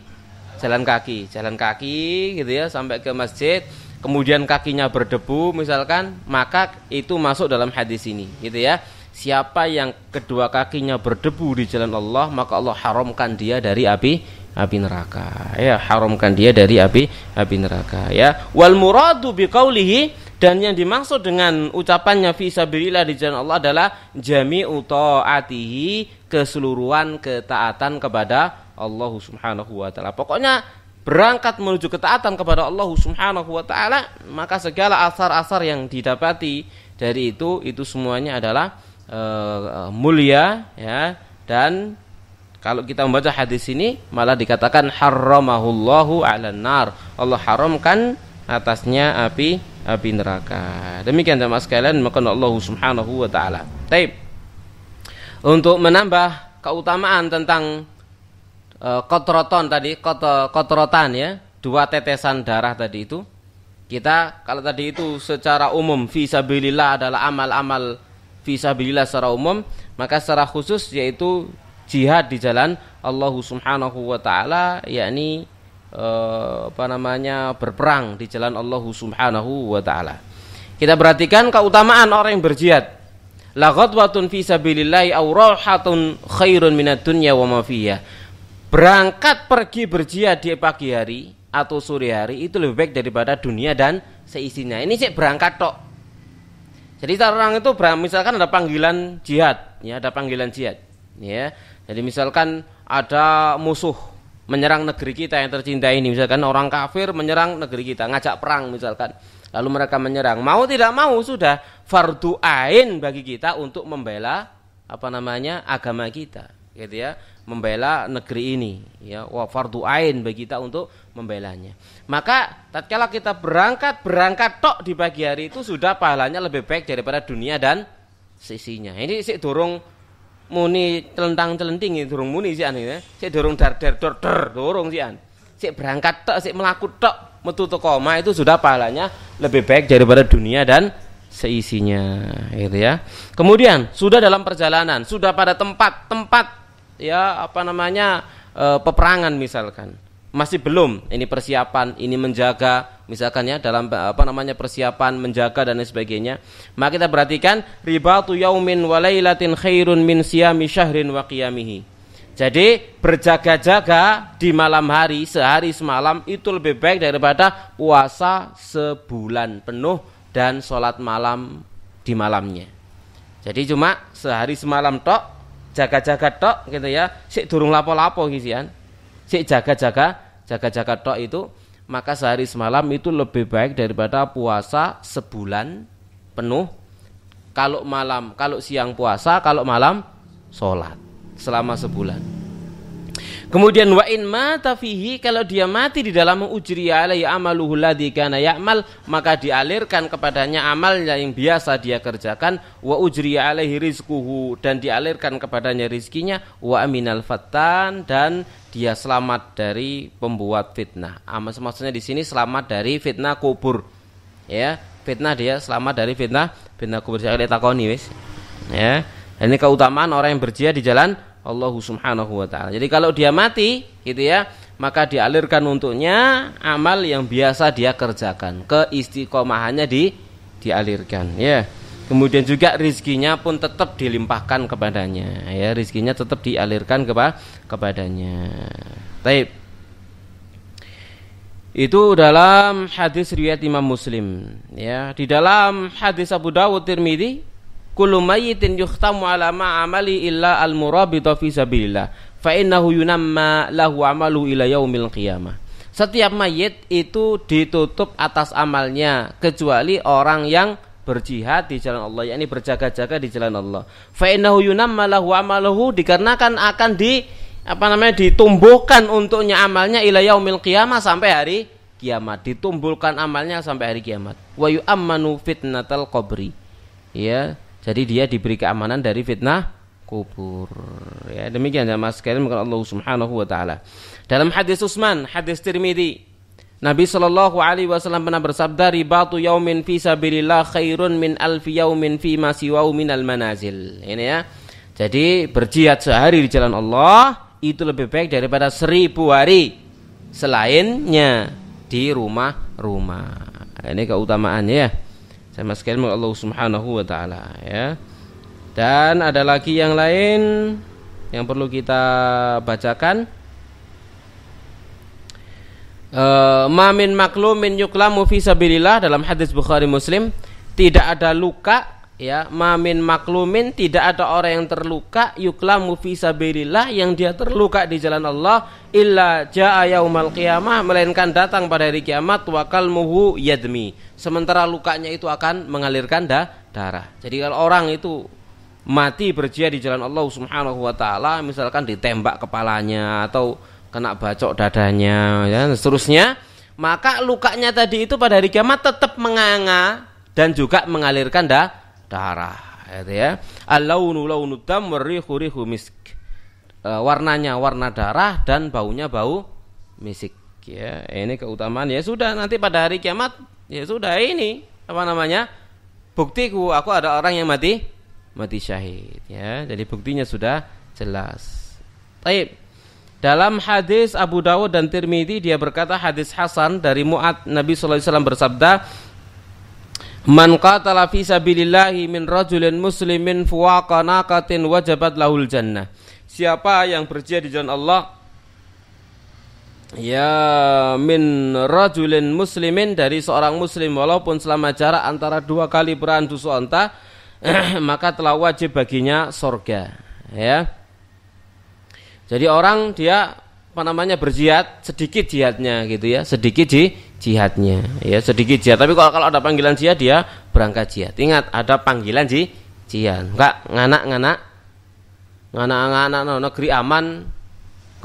jalan kaki jalan kaki gitu ya sampai ke masjid kemudian kakinya berdebu misalkan maka itu masuk dalam hadis ini gitu ya siapa yang kedua kakinya berdebu di jalan Allah maka Allah haramkan dia dari api api neraka ya haramkan dia dari api api neraka ya wal muradu biqaulihi dan yang dimaksud dengan ucapannya fi sabilillah di jalan Allah adalah jami'u taatihi keseluruhan ketaatan kepada Allah Subhanahu wa taala. Pokoknya berangkat menuju ketaatan kepada Allah Subhanahu wa taala, maka segala asar-asar yang didapati dari itu itu semuanya adalah uh, mulia ya dan kalau kita membaca hadis ini malah dikatakan haramahullahu ala nar. Allah haramkan atasnya api api neraka. Demikian jemaah sekalian maka Allah Subhanahu wa taala. Baik. Untuk menambah keutamaan tentang uh, kotroton tadi, kotoran ya, dua tetesan darah tadi itu. Kita kalau tadi itu secara umum visabilillah adalah amal-amal visabilillah secara umum, maka secara khusus yaitu jihad di jalan Allah Subhanahu wa taala yakni eh, apa namanya berperang di jalan Allah Subhanahu wa taala. Kita perhatikan keutamaan orang yang berjihad. La ghadwatun fi sabilillahi aw rahatun khairun minad dunya wa ma fiha. Berangkat pergi berjihad di pagi hari atau sore hari itu lebih baik daripada dunia dan seisinya. Ini sih berangkat tok. Jadi orang itu misalkan ada panggilan jihad, ya ada panggilan jihad, ya. Jadi misalkan ada musuh menyerang negeri kita yang tercinta ini, misalkan orang kafir menyerang negeri kita, ngajak perang misalkan. Lalu mereka menyerang. Mau tidak mau sudah fardu ain bagi kita untuk membela apa namanya? agama kita, gitu ya. Membela negeri ini, ya. Wah, fardu ain bagi kita untuk membelanya. Maka tatkala kita berangkat, berangkat tok di pagi hari itu sudah pahalanya lebih baik daripada dunia dan sisinya. Ini sih dorong muni celentang-celenting ini dorong muni sih ya. sih dorong dar-dar dor dorong sih an si berangkat tok, si melaku tok metu toko omah itu sudah pahalanya lebih baik daripada dunia dan seisinya gitu ya. Kemudian sudah dalam perjalanan, sudah pada tempat-tempat ya apa namanya e, peperangan misalkan masih belum ini persiapan ini menjaga misalkan ya dalam eh, apa namanya persiapan menjaga dan lain sebagainya maka kita perhatikan ribatu yaumin walailatin khairun min siyami syahrin wa qiyamihi jadi berjaga-jaga di malam hari sehari semalam itu lebih baik daripada puasa sebulan penuh dan sholat malam di malamnya jadi cuma sehari semalam tok jaga-jaga tok gitu ya sik durung lapo-lapo gitu ya si jaga-jaga jaga-jaga tok itu maka sehari semalam itu lebih baik daripada puasa sebulan penuh kalau malam kalau siang puasa kalau malam sholat selama sebulan kemudian wa in mata fihi kalau dia mati di dalam ujriya alaihi ya amaluhu ladzi kana ya'mal maka dialirkan kepadanya amalnya yang biasa dia kerjakan wa ujriya alaihi rizquhu dan dialirkan kepadanya rizkinya wa aminal fattan dan dia selamat dari pembuat fitnah. Amal ah, maksudnya di sini selamat dari fitnah kubur. Ya, fitnah dia selamat dari fitnah fitnah kubur saya takoni wis. Ya. ini keutamaan orang yang berjihad di jalan Allah Subhanahu wa taala. Jadi kalau dia mati gitu ya, maka dialirkan untuknya amal yang biasa dia kerjakan. ke istiqomahnya di dialirkan, ya. Kemudian juga rizkinya pun tetap dilimpahkan kepadanya, ya rizkinya tetap dialirkan kepa kepadanya. Taib. Itu dalam hadis riwayat Imam Muslim, ya di dalam hadis Abu Dawud Tirmidzi, kullu mayyitin yuhtamu ala amali illa al-murabita fi sabilillah fa innahu yunamma lahu amalu ila yaumil qiyamah. Setiap mayit itu ditutup atas amalnya kecuali orang yang berjihad di jalan Allah yakni berjaga-jaga di jalan Allah fa innahu yunammalahu amaluhu dikarenakan akan di apa namanya ditumbuhkan untuknya amalnya ila yaumil qiyamah sampai hari kiamat ditumbuhkan amalnya sampai hari kiamat wa yu'ammanu fitnatal qabri ya jadi dia diberi keamanan dari fitnah kubur ya demikian ya mas sekalian Allah Subhanahu wa taala dalam hadis Usman hadis Tirmidzi Nabi Shallallahu Alaihi Wasallam pernah bersabda ribatu yaumin fi sabillillah khairun min alfi yaumin fi masiwau min al manazil. Ini ya. Jadi berjihad sehari di jalan Allah itu lebih baik daripada seribu hari selainnya di rumah-rumah. Ini keutamaannya ya. Sama sekali Allah Subhanahu wa taala ya. Dan ada lagi yang lain yang perlu kita bacakan. Eh, mamin maklumin yuklamu fi sabilillah dalam hadis Bukhari Muslim tidak ada luka ya mamin maklumin tidak ada orang yang terluka yuklamu fi sabilillah yang dia terluka di jalan Allah illa jaa yaumal qiyamah melainkan datang pada hari kiamat wakal muhu yadmi sementara lukanya itu akan mengalirkan da darah jadi kalau orang itu mati berjia di jalan Allah Subhanahu wa taala misalkan ditembak kepalanya atau kena bacok dadanya ya dan seterusnya maka lukanya tadi itu pada hari kiamat tetap menganga dan juga mengalirkan da darah gitu ya alaunu launu dam warihu rihu misk e, warnanya warna darah dan baunya bau misik ya ini keutamaan ya sudah nanti pada hari kiamat ya sudah ini apa namanya buktiku aku ada orang yang mati mati syahid ya jadi buktinya sudah jelas baik dalam hadis Abu Dawud dan Tirmidzi dia berkata hadis Hasan dari Muat Nabi SAW bersabda Man qatala fi sabilillahi min rajulin muslimin fuwaqa naqatin wajabat lahul jannah. Siapa yang berjihad di jalan Allah Ya min rajulin muslimin dari seorang muslim walaupun selama jarak antara dua kali peran dusu onta maka telah wajib baginya sorga ya jadi orang dia apa namanya berjihad sedikit jihadnya gitu ya, sedikit ji, jihadnya ya, sedikit jihad. Tapi kalau kalau ada panggilan jihad dia berangkat jihad. Ingat ada panggilan ji, jihad. Enggak nganak-nganak nganak-nganak no, negeri aman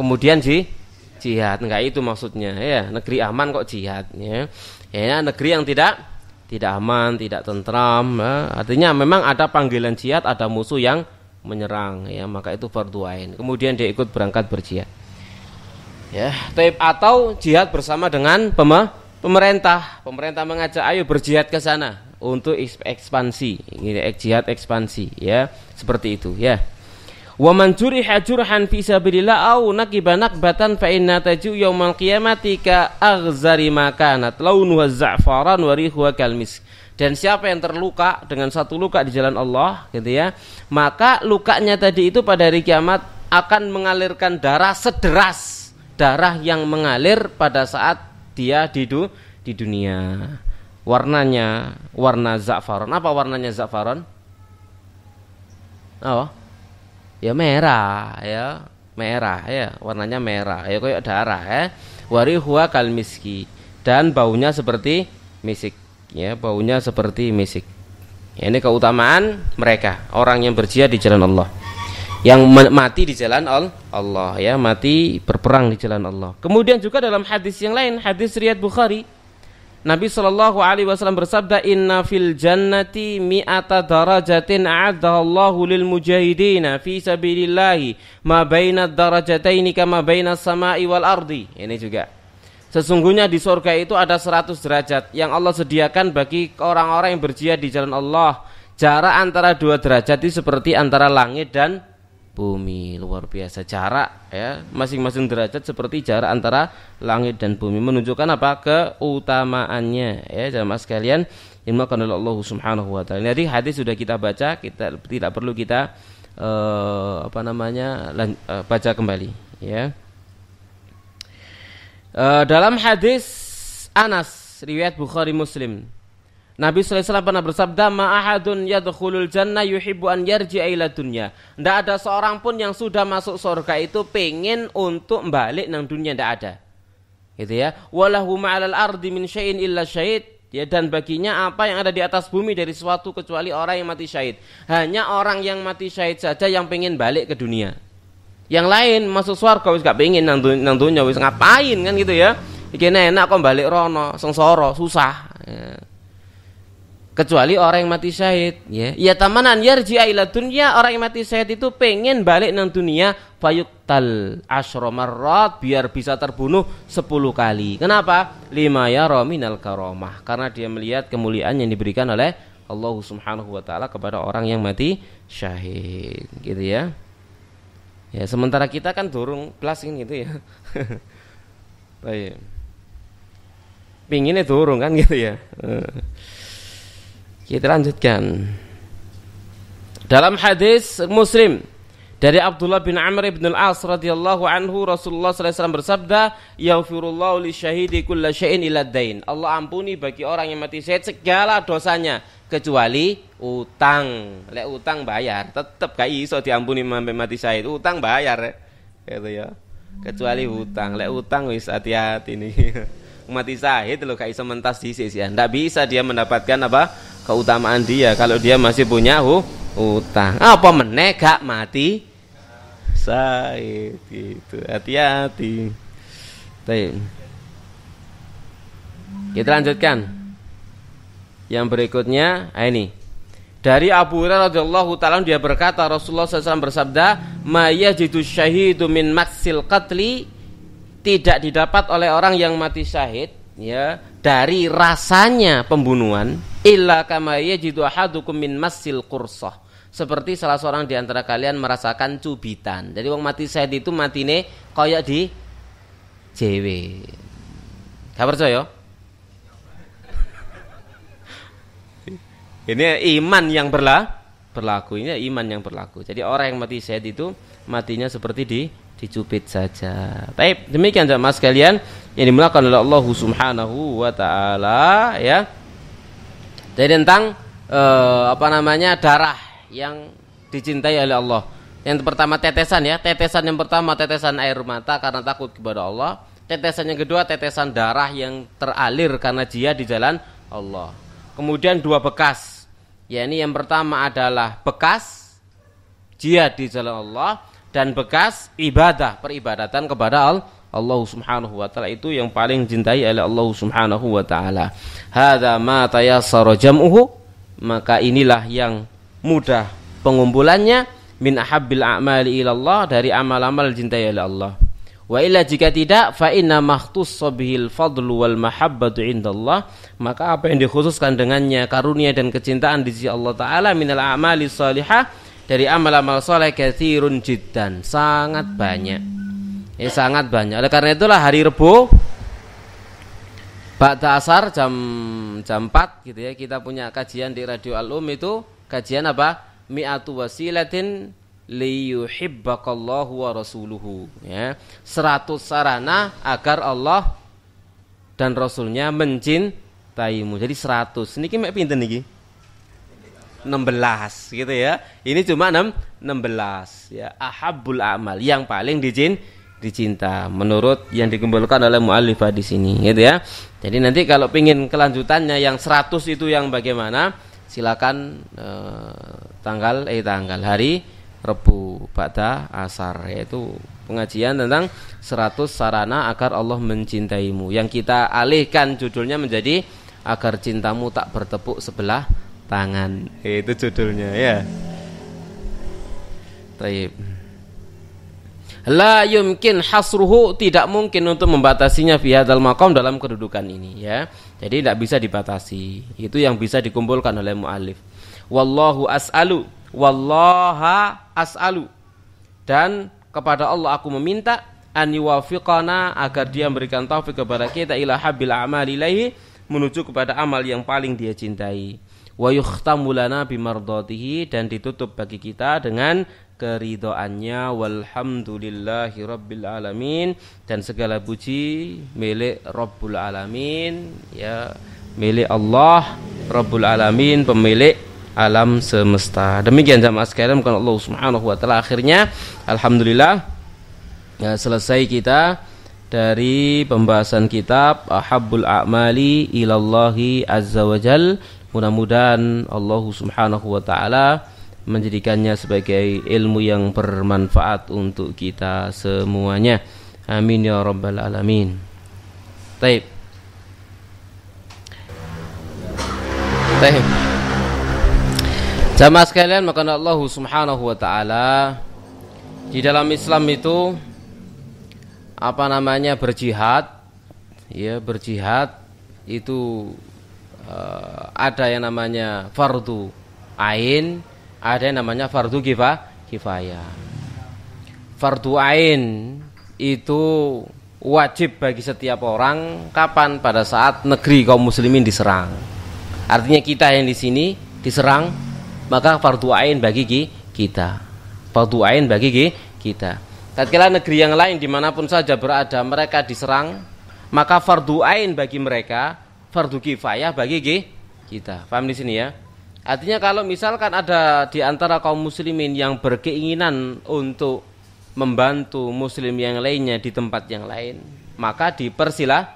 kemudian ji jihad. Enggak itu maksudnya ya, negeri aman kok jihad ya. Ya negeri yang tidak tidak aman, tidak tentram. Ya. Artinya memang ada panggilan jihad, ada musuh yang menyerang ya maka itu fardu ain kemudian dia ikut berangkat berjihad ya taib atau jihad bersama dengan pemerintah pemerintah mengajak ayo berjihad ke sana untuk ekspansi ini jihad ekspansi ya seperti itu ya wa man juriha jurhan fi sabilillah au nakiba nakbatan fa inna taju yaumal qiyamati ka aghzari makanat kanat launuha za'faran wa rihuha kal kalmis dan siapa yang terluka dengan satu luka di jalan Allah gitu ya maka lukanya tadi itu pada hari kiamat akan mengalirkan darah sederas darah yang mengalir pada saat dia di di dunia warnanya warna zafaron apa warnanya zafaron oh ya merah ya merah ya warnanya merah ya kayak darah ya wari huwa kal miski dan baunya seperti misik ya baunya seperti misik ya, ini keutamaan mereka orang yang berjihad di jalan Allah yang mati di jalan Allah ya mati berperang di jalan Allah kemudian juga dalam hadis yang lain hadis riat Bukhari Nabi Shallallahu Alaihi Wasallam bersabda Inna fil jannati mi'ata darajatin a'adallahu lil mujahidina fi sabilillahi ma baina darajataini kama baina samai wal ardi ini juga Sesungguhnya di surga itu ada 100 derajat yang Allah sediakan bagi orang-orang yang berjihad di jalan Allah. Jarak antara dua derajat itu seperti antara langit dan bumi. Luar biasa jarak ya. Masing-masing derajat seperti jarak antara langit dan bumi menunjukkan apa keutamaannya ya jamaah sekalian. Inna Allah Subhanahu wa taala. Jadi hadis sudah kita baca, kita tidak perlu kita uh, apa namanya lan, uh, baca kembali ya. Eh, dalam hadis Anas riwayat Bukhari Muslim. Nabi SAW pernah bersabda, "Ma'ahadun yadkhulul jannah yuhibbu an yarji'a ila dunya." Tidak ada seorang pun yang sudah masuk surga itu pengen untuk balik nang dunia tidak ada. Gitu ya. Walahu ma'alal ardi min syai'in illa syahid. Ya, dan baginya apa yang ada di atas bumi dari suatu kecuali orang yang mati syahid. Hanya orang yang mati syahid saja yang pengen balik ke dunia yang lain masuk suara kau gak pengen nang, dunia nang dunia wis ngapain kan gitu ya iki enak kok balik rono sengsoro susah ya. kecuali orang yang mati syahid ya ya tamanan ya ila dunya orang yang mati syahid itu pengen balik nang dunia fayuk tal marrat biar bisa terbunuh sepuluh kali kenapa lima ya rominal karomah karena dia melihat kemuliaan yang diberikan oleh Allah Subhanahu wa taala kepada orang yang mati syahid gitu ya Ya, sementara kita kan dorong kelas ini gitu ya. Baik. Pinginnya dorong kan gitu ya. Eh. Kita lanjutkan. Dalam hadis Muslim dari Abdullah bin Amr bin Al-As radhiyallahu anhu Rasulullah alaihi bersabda, "Yaghfirullahu lisyahidi kullasyai'in kulla syai'in dain." Allah ampuni bagi orang yang mati syahid segala dosanya kecuali utang. Lek utang bayar, tetep gak iso diampuni sampai mati syahid. Utang bayar ya. gitu ya. Kecuali hmm. utang Lek utang wis hati-hati nih. mati syahid lo gak iso mentas di sisi ya. Ndak bisa dia mendapatkan apa? keutamaan dia kalau dia masih punya hu utang. Apa menegak mati syahid itu Hati-hati. Kita lanjutkan. Yang berikutnya, ah, ini. Dari Abu Hurairah radhiyallahu taala dia berkata Rasulullah SAW bersabda, maya yajidu syahidu min maksil qatli" Tidak didapat oleh orang yang mati syahid ya dari rasanya pembunuhan illa kama yajidu ahadukum min masil qursah seperti salah seorang di antara kalian merasakan cubitan. Jadi wong mati syahid itu matine koyok di JW. Gak percaya? Ini iman yang berla berlaku. Ini iman yang berlaku. Jadi orang yang mati syahid itu matinya seperti di dicubit saja. Baik, demikian jemaah sekalian yang dimulakan oleh Allah Subhanahu wa taala ya. Jadi tentang eh, apa namanya darah yang dicintai oleh Allah. Yang pertama tetesan ya, tetesan yang pertama tetesan air mata karena takut kepada Allah. Tetesan yang kedua tetesan darah yang teralir karena jihad di jalan Allah. Kemudian dua bekas Ya ini yang pertama adalah bekas jihad di jalan Allah dan bekas ibadah peribadatan kepada Allah Subhanahu wa taala itu yang paling dicintai oleh Allah Subhanahu wa taala. Hadza ma tayassara jam'uhu maka inilah yang mudah pengumpulannya min ahabbil a'mali Allah dari amal-amal dicintai oleh Allah. Wa illa jika tidak fa inna makhtussa bihil fadlu wal mahabbatu indallah maka apa yang dikhususkan dengannya karunia dan kecintaan di sisi Allah taala minal a'mali salihah dari amal-amal soleh kathirun jiddan sangat banyak ya, sangat banyak oleh karena itulah hari Rebo Ba'da asar jam jam 4 gitu ya kita punya kajian di Radio Alum itu kajian apa mi'atu wasilatin liyuhibbakallahu wa rasuluhu ya. 100 sarana agar Allah dan rasulnya mencintaimu. Jadi 100. ini mek pinten niki? 16 gitu ya. Ini cuma 6 16 ya. Ahabbul amal yang paling dicin dicinta menurut yang dikumpulkan oleh muallifah di sini gitu ya. Jadi nanti kalau pingin kelanjutannya yang 100 itu yang bagaimana? Silakan eh, tanggal eh tanggal hari Rebu Ba'da Asar yaitu pengajian tentang 100 sarana agar Allah mencintaimu yang kita alihkan judulnya menjadi agar cintamu tak bertepuk sebelah tangan eh, itu judulnya ya Taib La yumkin hasruhu tidak mungkin untuk membatasinya via dal makom dalam kedudukan ini ya. Jadi tidak bisa dibatasi. Itu yang bisa dikumpulkan oleh mualif. Wallahu as'alu wallaha as'alu dan kepada Allah aku meminta an yuwafiqana agar dia memberikan taufik kepada kita ila habbil amalilahi menuju kepada amal yang paling dia cintai wa yukhtamu lana bimardatihi dan ditutup bagi kita dengan keridoannya walhamdulillahi rabbil alamin dan segala puji milik rabbul alamin ya milik Allah rabbul alamin pemilik alam semesta. Demikian jamaah sekalian bukan Allah Subhanahu wa taala akhirnya alhamdulillah ya, selesai kita dari pembahasan kitab Ahabbul A'mali ilallahi azza wajal. Mudah-mudahan Allah Subhanahu wa taala menjadikannya sebagai ilmu yang bermanfaat untuk kita semuanya. Amin ya rabbal alamin. Baik. Baik. Jamaah sekalian maka Allah Subhanahu wa taala di dalam Islam itu apa namanya berjihad ya berjihad itu uh, ada yang namanya fardu ain ada yang namanya fardu kifayah fardu ain itu wajib bagi setiap orang kapan pada saat negeri kaum muslimin diserang artinya kita yang di sini diserang maka fardu ain bagi kita fardu ain bagi kita tatkala negeri yang lain dimanapun saja berada mereka diserang maka fardu ain bagi mereka fardu kifayah bagi kita paham di sini ya artinya kalau misalkan ada di antara kaum muslimin yang berkeinginan untuk membantu muslim yang lainnya di tempat yang lain maka dipersilah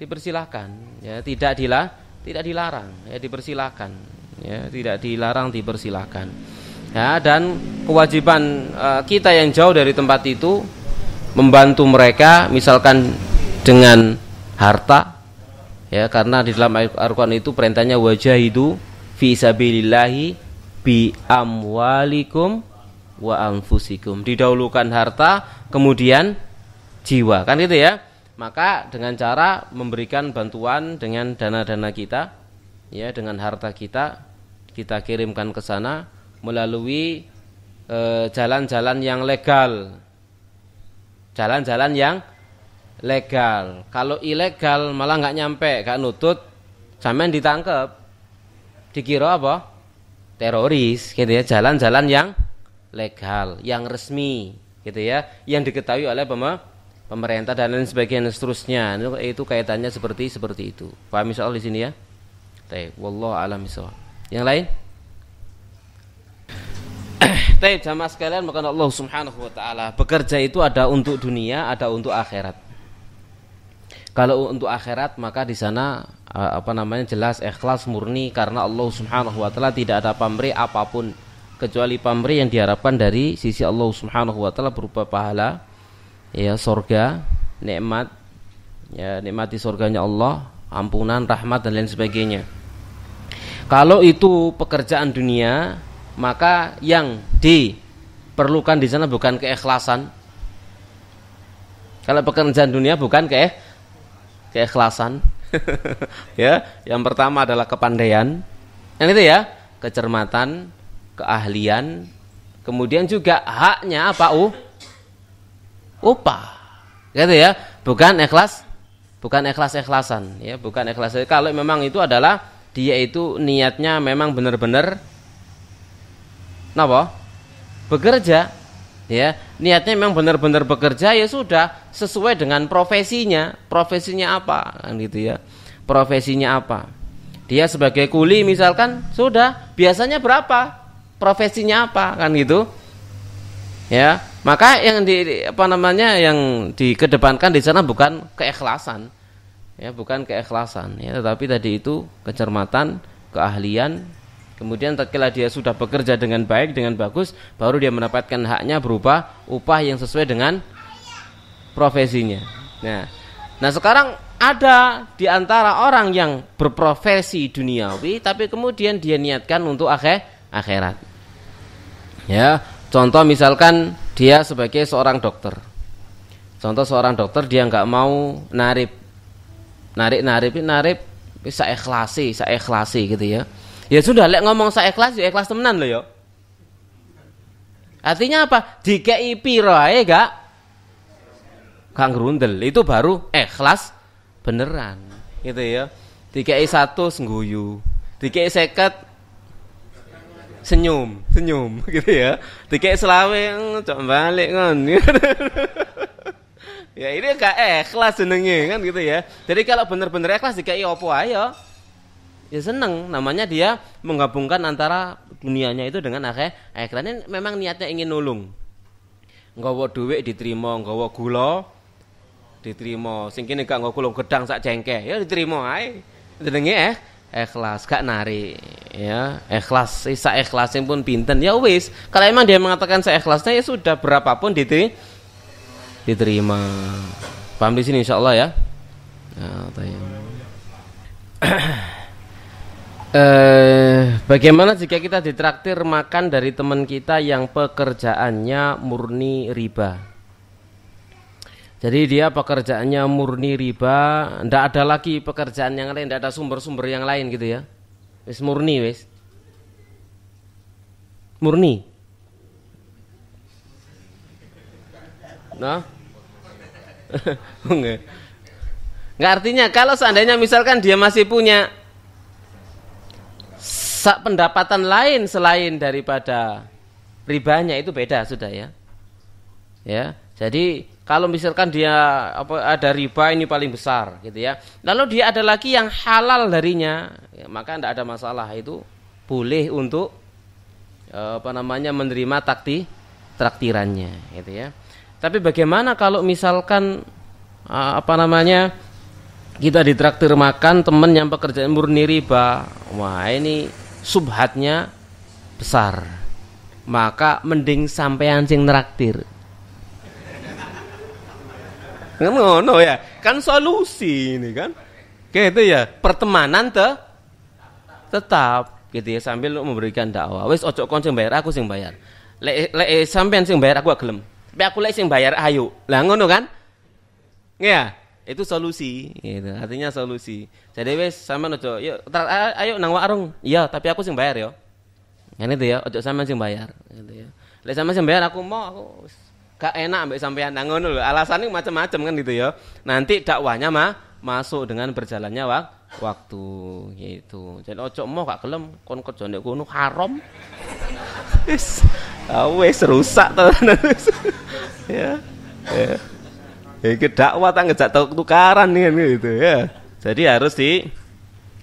dipersilahkan ya tidak dilah tidak dilarang ya dipersilahkan ya, tidak dilarang dipersilahkan ya, dan kewajiban uh, kita yang jauh dari tempat itu membantu mereka misalkan dengan harta ya karena di dalam Al-Qur'an itu perintahnya wajah wajahidu fi sabilillahi bi amwalikum wa anfusikum didahulukan harta kemudian jiwa kan gitu ya maka dengan cara memberikan bantuan dengan dana-dana kita ya dengan harta kita kita kirimkan ke sana melalui e, jalan-jalan e, yang legal. Jalan-jalan yang legal. Kalau ilegal malah nggak nyampe, nggak nutut, sampean ditangkap. Dikira apa? Teroris gitu ya, jalan-jalan yang legal, yang resmi gitu ya, yang diketahui oleh pemerintah dan lain sebagainya seterusnya. Itu kaitannya seperti seperti itu. pak misal di sini ya? Taib. Wallah alam Yang lain? Taib sama sekalian maka Allah Subhanahu wa taala bekerja itu ada untuk dunia, ada untuk akhirat. Kalau untuk akhirat maka di sana eh, apa namanya jelas ikhlas murni karena Allah Subhanahu wa taala tidak ada pamrih apapun kecuali pamrih yang diharapkan dari sisi Allah Subhanahu wa taala berupa pahala ya sorga, nikmat ya nikmati surganya Allah, ampunan, rahmat dan lain sebagainya. Kalau itu pekerjaan dunia, maka yang diperlukan di sana bukan keikhlasan. Kalau pekerjaan dunia bukan ke keikhlasan. ya, yang pertama adalah kepandaian. Yang itu ya, kecermatan, keahlian, kemudian juga haknya apa? Uh, upah. Gitu ya, bukan ikhlas, bukan ikhlas-ikhlasan, ya, bukan ikhlas. Kalau memang itu adalah dia itu niatnya memang benar-benar napa? bekerja ya niatnya memang benar-benar bekerja ya sudah sesuai dengan profesinya profesinya apa kan gitu ya profesinya apa dia sebagai kuli misalkan sudah biasanya berapa profesinya apa kan gitu ya maka yang di apa namanya yang dikedepankan di sana bukan keikhlasan ya bukan keikhlasan ya tetapi tadi itu kecermatan keahlian kemudian setelah dia sudah bekerja dengan baik dengan bagus baru dia mendapatkan haknya berupa upah yang sesuai dengan profesinya nah nah sekarang ada di antara orang yang berprofesi duniawi tapi kemudian dia niatkan untuk akhir akhirat ya contoh misalkan dia sebagai seorang dokter contoh seorang dokter dia nggak mau narip narik narip narip bisa ikhlasi bisa ikhlasi gitu ya ya sudah lek ngomong saya ikhlas ya ikhlas temenan loh yo ya. artinya apa dikei KIP ya gak kang ngerundel itu baru ikhlas beneran gitu ya dikei satu sengguyu dikei seket senyum senyum gitu ya dikei selawe coba balik kan ya ini gak ikhlas senengnya kan gitu ya jadi kalau bener-bener ikhlas kayak opo ayo ya seneng namanya dia menggabungkan antara dunianya itu dengan akhir akhirnya memang niatnya ingin nulung nggawa duit diterima nggawa gula diterima sing kene gak nggawa gula gedang sak cengke ya diterima ae jenenge eh ikhlas gak nari ya ikhlas isa ikhlasin pun pinten ya wis kalau emang dia mengatakan saya ikhlasnya ya sudah berapapun diterima diterima. Paham di sini insyaallah ya. Nah, eh, bagaimana jika kita ditraktir makan dari teman kita yang pekerjaannya murni riba? Jadi dia pekerjaannya murni riba, ndak ada lagi pekerjaan yang lain, ndak ada sumber-sumber yang lain gitu ya. Wis murni wis. Murni. Nah, Enggak. Enggak artinya kalau seandainya misalkan dia masih punya pendapatan lain selain daripada ribanya itu beda sudah ya. Ya. Jadi kalau misalkan dia apa ada riba ini paling besar gitu ya. Lalu dia ada lagi yang halal darinya, ya, maka tidak ada masalah itu boleh untuk eh, apa namanya menerima takti traktirannya gitu ya. Tapi bagaimana kalau misalkan eh, apa namanya kita ditraktir makan teman yang pekerjaan murni riba, wah ini subhatnya besar. Maka mending sampai anjing neraktir. Ngono ya, kan solusi ini kan. kayak itu ya, pertemanan te tetap gitu ya sambil memberikan dakwah. wes ojo kon sing bayar, aku sing bayar. Le, le sampean sing bayar aku gelem tapi aku lagi sing bayar ayo lah ngono kan ya itu solusi gitu artinya solusi jadi wes sama nojo yuk ayo nang warung iya tapi aku sing bayar yo ini tuh ya ojo sama sing bayar gitu ya lek sama sing bayar aku mau aku gak enak ambek sampean nang ngono lho alasannya macam-macam kan gitu ya nanti dakwahnya mah masuk dengan berjalannya wak waktu yaitu jadi ojo mau gak kelem kon kerja ndek kono haram wis ah, wis rusak tenan ya. ya. ya dakwah tak ngejak tukaran nih gitu ya. Jadi harus di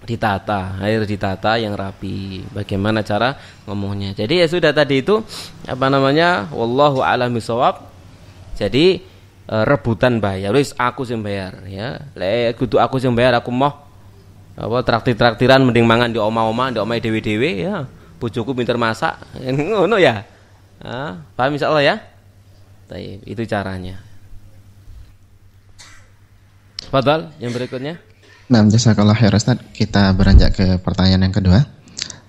ditata, harus ditata yang rapi. Bagaimana cara ngomongnya. Jadi ya sudah tadi itu apa namanya? Wallahu a'lam bisawab. Jadi e, rebutan bayar, wis aku sing bayar ya. Lek kudu aku sing bayar aku mau apa traktir-traktiran mending mangan di oma-oma, di oma dewe-dewe ya. Bojoku pinter masak. Ngono ya. Ah, paham insyaallah ya. Taib, itu caranya. Fadal, yang berikutnya. Nah, jazakallah khair Ustaz. Kita beranjak ke pertanyaan yang kedua.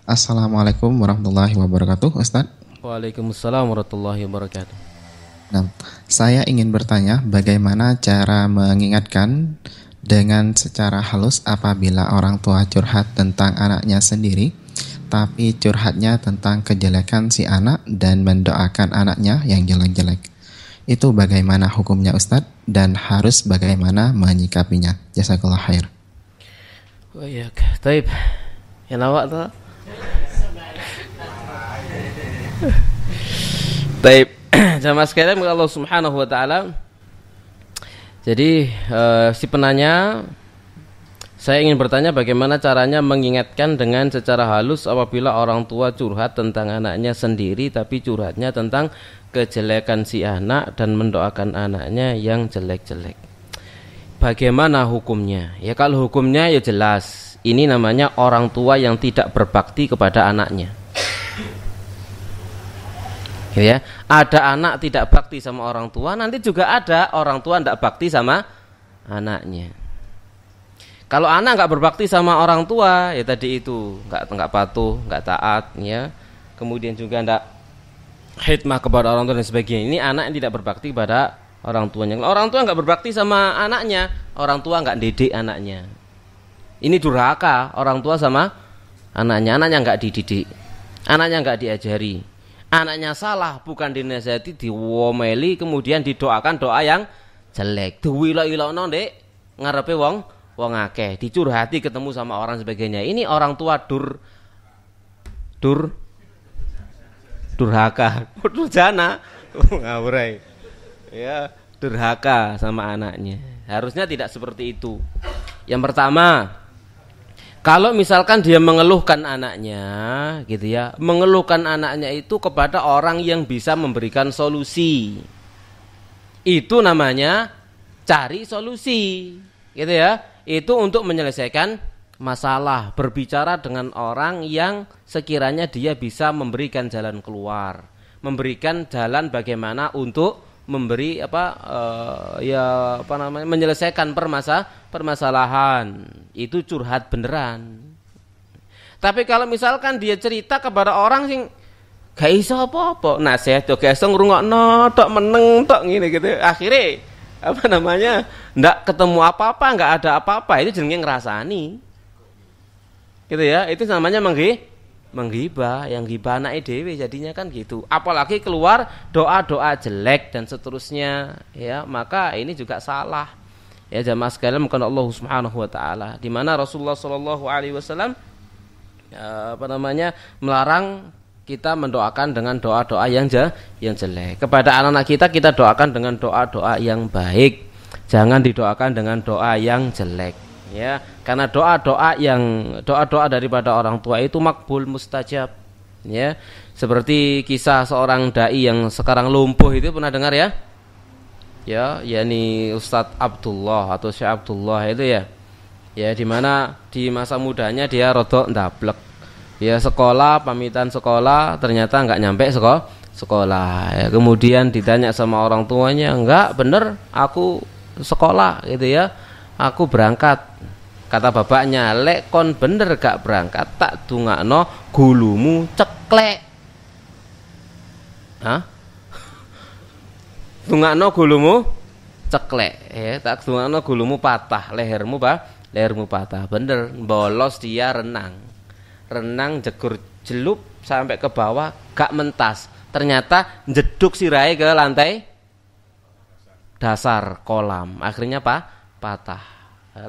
Assalamualaikum warahmatullahi wabarakatuh, Ustaz. Waalaikumsalam warahmatullahi wabarakatuh. Nah, saya ingin bertanya bagaimana cara mengingatkan dengan secara halus apabila orang tua curhat tentang anaknya sendiri, tapi curhatnya tentang kejelekan si anak dan mendoakan anaknya yang jelek-jelek itu bagaimana hukumnya Ustadz dan harus bagaimana menyikapinya. Jazakallah khair. Oh, iya, taib طيب هنا tuh Taib jamaah sekalian Allah Subhanahu wa taala. Jadi uh, si penanya saya ingin bertanya bagaimana caranya mengingatkan dengan secara halus apabila orang tua curhat tentang anaknya sendiri tapi curhatnya tentang kejelekan si anak dan mendoakan anaknya yang jelek-jelek. Bagaimana hukumnya? Ya kalau hukumnya ya jelas. Ini namanya orang tua yang tidak berbakti kepada anaknya gitu ya. Ada anak tidak bakti sama orang tua, nanti juga ada orang tua tidak bakti sama anaknya. Kalau anak nggak berbakti sama orang tua, ya tadi itu nggak nggak patuh, nggak taat, ya. Kemudian juga nggak hikmah kepada orang tua dan sebagainya. Ini anak yang tidak berbakti pada orang tuanya. Kalau orang tua nggak berbakti sama anaknya, orang tua nggak didik anaknya. Ini durhaka orang tua sama anaknya. Anaknya nggak dididik, anaknya nggak diajari, anaknya salah bukan dinasihati, diwomeli, kemudian didoakan doa yang jelek. duwilo ilo Dek. Ngarepe wong wong akeh dicurhati ketemu sama orang sebagainya ini orang tua dur dur durhaka durjana ngawurai ya durhaka sama anaknya harusnya tidak seperti itu yang pertama kalau misalkan dia mengeluhkan anaknya gitu ya mengeluhkan anaknya itu kepada orang yang bisa memberikan solusi itu namanya cari solusi gitu ya itu untuk menyelesaikan masalah, berbicara dengan orang yang sekiranya dia bisa memberikan jalan keluar, memberikan jalan bagaimana untuk memberi apa uh, ya apa namanya menyelesaikan permasa permasalahan itu curhat beneran tapi kalau misalkan dia cerita kepada orang sing gak iso apa-apa saya tuh gak iso no tok meneng tok gini gitu akhirnya apa namanya ndak ketemu apa-apa nggak ada apa-apa itu jenenge ngerasani gitu ya itu namanya menggi menggiba yang giba anak dewi jadinya kan gitu apalagi keluar doa doa jelek dan seterusnya ya maka ini juga salah ya jamaah sekalian bukan Allah Subhanahu Wa Taala di mana Rasulullah saw Alaihi ya, apa namanya melarang kita mendoakan dengan doa-doa yang je, yang jelek. Kepada anak-anak kita kita doakan dengan doa-doa yang baik. Jangan didoakan dengan doa yang jelek. Ya, karena doa-doa yang doa-doa daripada orang tua itu makbul mustajab. Ya. Seperti kisah seorang dai yang sekarang lumpuh itu pernah dengar ya? Ya, yakni Ustadz Abdullah atau Syekh Abdullah itu ya. Ya, di mana di masa mudanya dia rodok ndablek Ya sekolah pamitan sekolah ternyata nggak nyampe sekolah sekolah ya, kemudian ditanya sama orang tuanya nggak bener aku sekolah gitu ya aku berangkat kata bapaknya lek bener gak berangkat tak no gulumu ceklek Hah? no gulumu ceklek ya tak no gulumu patah lehermu pak lehermu patah bener bolos dia renang renang jegur jelup sampai ke bawah gak mentas ternyata jeduk sirai ke lantai dasar kolam akhirnya apa patah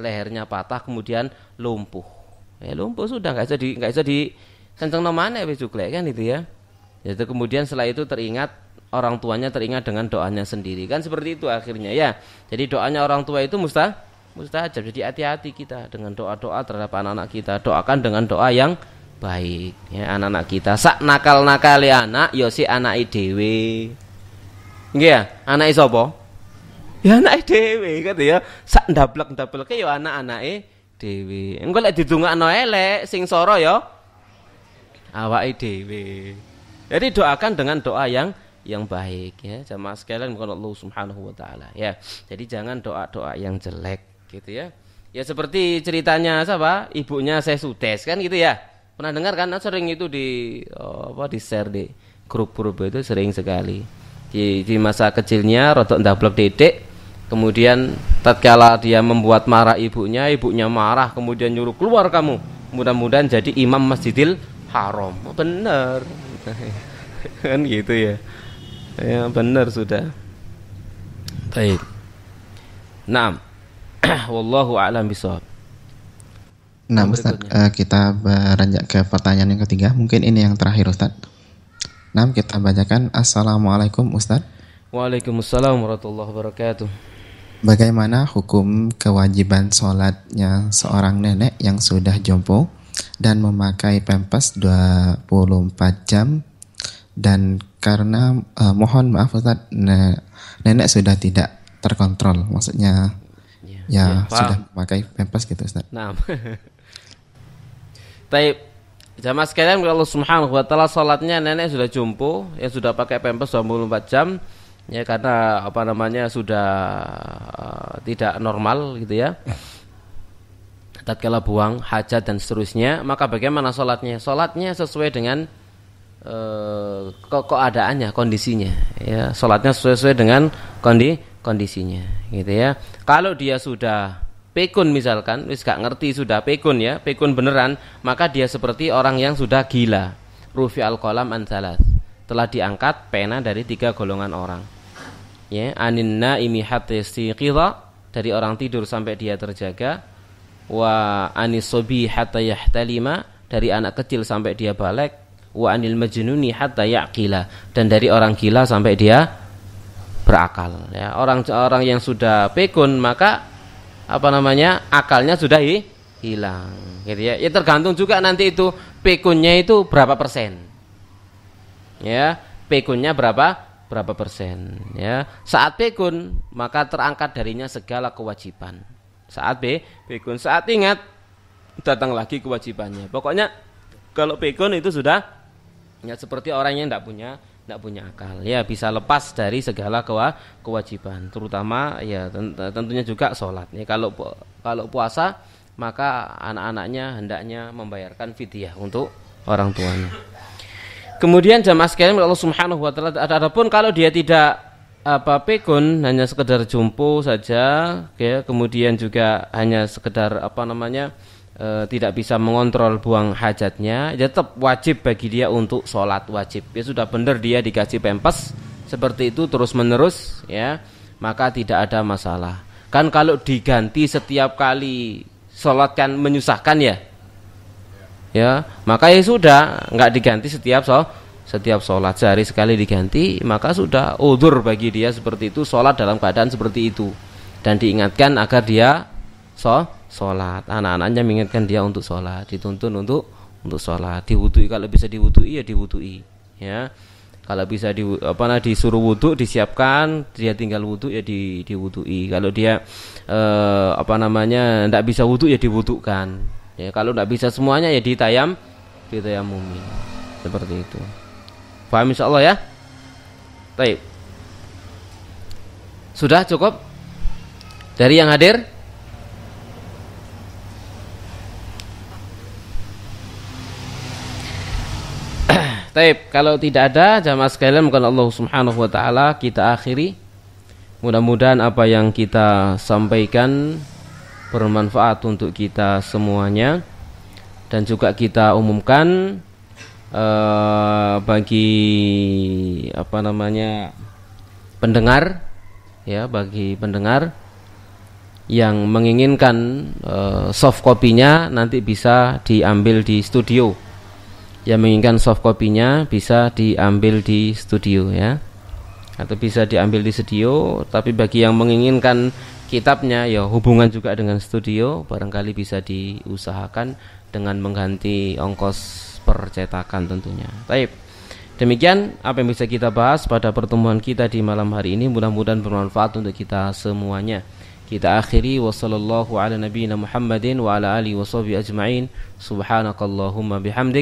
lehernya patah kemudian lumpuh ya lumpuh sudah nggak bisa di nggak bisa di kenceng nomane wis juklek kan itu ya jadi kemudian setelah itu teringat orang tuanya teringat dengan doanya sendiri kan seperti itu akhirnya ya jadi doanya orang tua itu mustah mustajab jadi hati-hati kita dengan doa-doa terhadap anak-anak kita doakan dengan doa yang baik ya anak-anak kita sak nakal ya anak ya si anak idw enggak ya anak isopo ya anak idw gitu ya sak ndablek-ndableke ya anak idw enggak lagi ditunggu anak elek sing soro yo ya, awak idw jadi doakan dengan doa yang yang baik ya sama sekalian bukan Allah Subhanahu wa taala ya. Jadi jangan doa-doa yang jelek gitu ya. Ya seperti ceritanya siapa? Ibunya saya sudes kan gitu ya. Pernah dengar kan? Nah, sering itu di oh, apa di share di grup-grup itu sering sekali. Di, di masa kecilnya rotok ndablek dedek kemudian tatkala dia membuat marah ibunya ibunya marah kemudian nyuruh keluar kamu mudah-mudahan jadi imam masjidil haram oh, bener kan gitu ya ya bener sudah baik nah wallahu a'lam bishawab Nah, Ustaz, uh, eh, kita beranjak ke pertanyaan yang ketiga. Mungkin ini yang terakhir, Ustaz. Nah, kita bacakan Assalamualaikum, Ustaz. Waalaikumsalam warahmatullahi wabarakatuh. Bagaimana hukum kewajiban sholatnya seorang nenek yang sudah jompo dan memakai pempes 24 jam dan karena uh, mohon maaf Ustaz, nenek sudah tidak terkontrol, maksudnya ya, ya, ya sudah pakai pempes gitu Ustaz. Nah. Taib. Jamaah sekalian kalau Subhanahu wa taala salatnya nenek sudah jumpo, yang sudah pakai pempes 24 jam ya karena apa namanya sudah uh, tidak normal gitu ya. Tatkala buang hajat dan seterusnya, maka bagaimana salatnya? Salatnya sesuai dengan uh, keadaannya, kondisinya ya. Salatnya sesuai dengan kondi kondisinya gitu ya. Kalau dia sudah pekun misalkan wis gak ngerti sudah pekun ya pekun beneran maka dia seperti orang yang sudah gila rufi al kolam ansalas telah diangkat pena dari tiga golongan orang ya aninna imi hatta dari orang tidur sampai dia terjaga wa anisobi hatta yahtalima dari anak kecil sampai dia balik wa anil majnuni hatta gila dan dari orang gila sampai dia berakal ya orang orang yang sudah pekun maka apa namanya akalnya sudah hi, hilang gitu ya ya tergantung juga nanti itu pekunnya itu berapa persen ya pekunnya berapa berapa persen ya saat pekun maka terangkat darinya segala kewajiban saat B pekun saat ingat datang lagi kewajibannya pokoknya kalau pekun itu sudah ya seperti orang yang tidak punya tidak punya akal ya bisa lepas dari segala kewajiban terutama ya tentunya juga sholat ya kalau kalau puasa maka anak-anaknya hendaknya membayarkan fidyah untuk orang tuanya kemudian jamaah sekalian Allah Subhanahu wa taala adapun kalau dia tidak apa pekun hanya sekedar jumpo saja ya kemudian juga hanya sekedar apa namanya e, tidak bisa mengontrol buang hajatnya, ya tetap wajib bagi dia untuk sholat wajib. Ya sudah benar dia dikasih pempes seperti itu terus menerus, ya maka tidak ada masalah. Kan kalau diganti setiap kali sholat kan menyusahkan ya, ya maka ya sudah nggak diganti setiap so setiap sholat sehari sekali diganti maka sudah udur bagi dia seperti itu sholat dalam keadaan seperti itu dan diingatkan agar dia so sholat anak-anaknya mengingatkan dia untuk sholat dituntun untuk untuk sholat diwudui kalau bisa diwudui ya diwudui ya kalau bisa di apa nah disuruh wudhu disiapkan dia tinggal wudhu ya di diwudui kalau dia eh, apa namanya tidak bisa wudhu ya diwudukan ya kalau tidak bisa semuanya ya ditayam ditayamumi seperti itu paham insya Allah ya baik sudah cukup dari yang hadir Taib, kalau tidak ada jamaah sekalian bukan Allah Subhanahu wa taala kita akhiri. Mudah-mudahan apa yang kita sampaikan bermanfaat untuk kita semuanya dan juga kita umumkan uh, bagi apa namanya pendengar ya bagi pendengar yang menginginkan uh, soft copy-nya nanti bisa diambil di studio yang menginginkan soft copy-nya bisa diambil di studio ya atau bisa diambil di studio tapi bagi yang menginginkan kitabnya ya hubungan juga dengan studio barangkali bisa diusahakan dengan mengganti ongkos percetakan tentunya baik demikian apa yang bisa kita bahas pada pertemuan kita di malam hari ini mudah-mudahan bermanfaat untuk kita semuanya kita akhiri wassalamu'alaikum warahmatullahi wabarakatuh. Muhammadin wa ala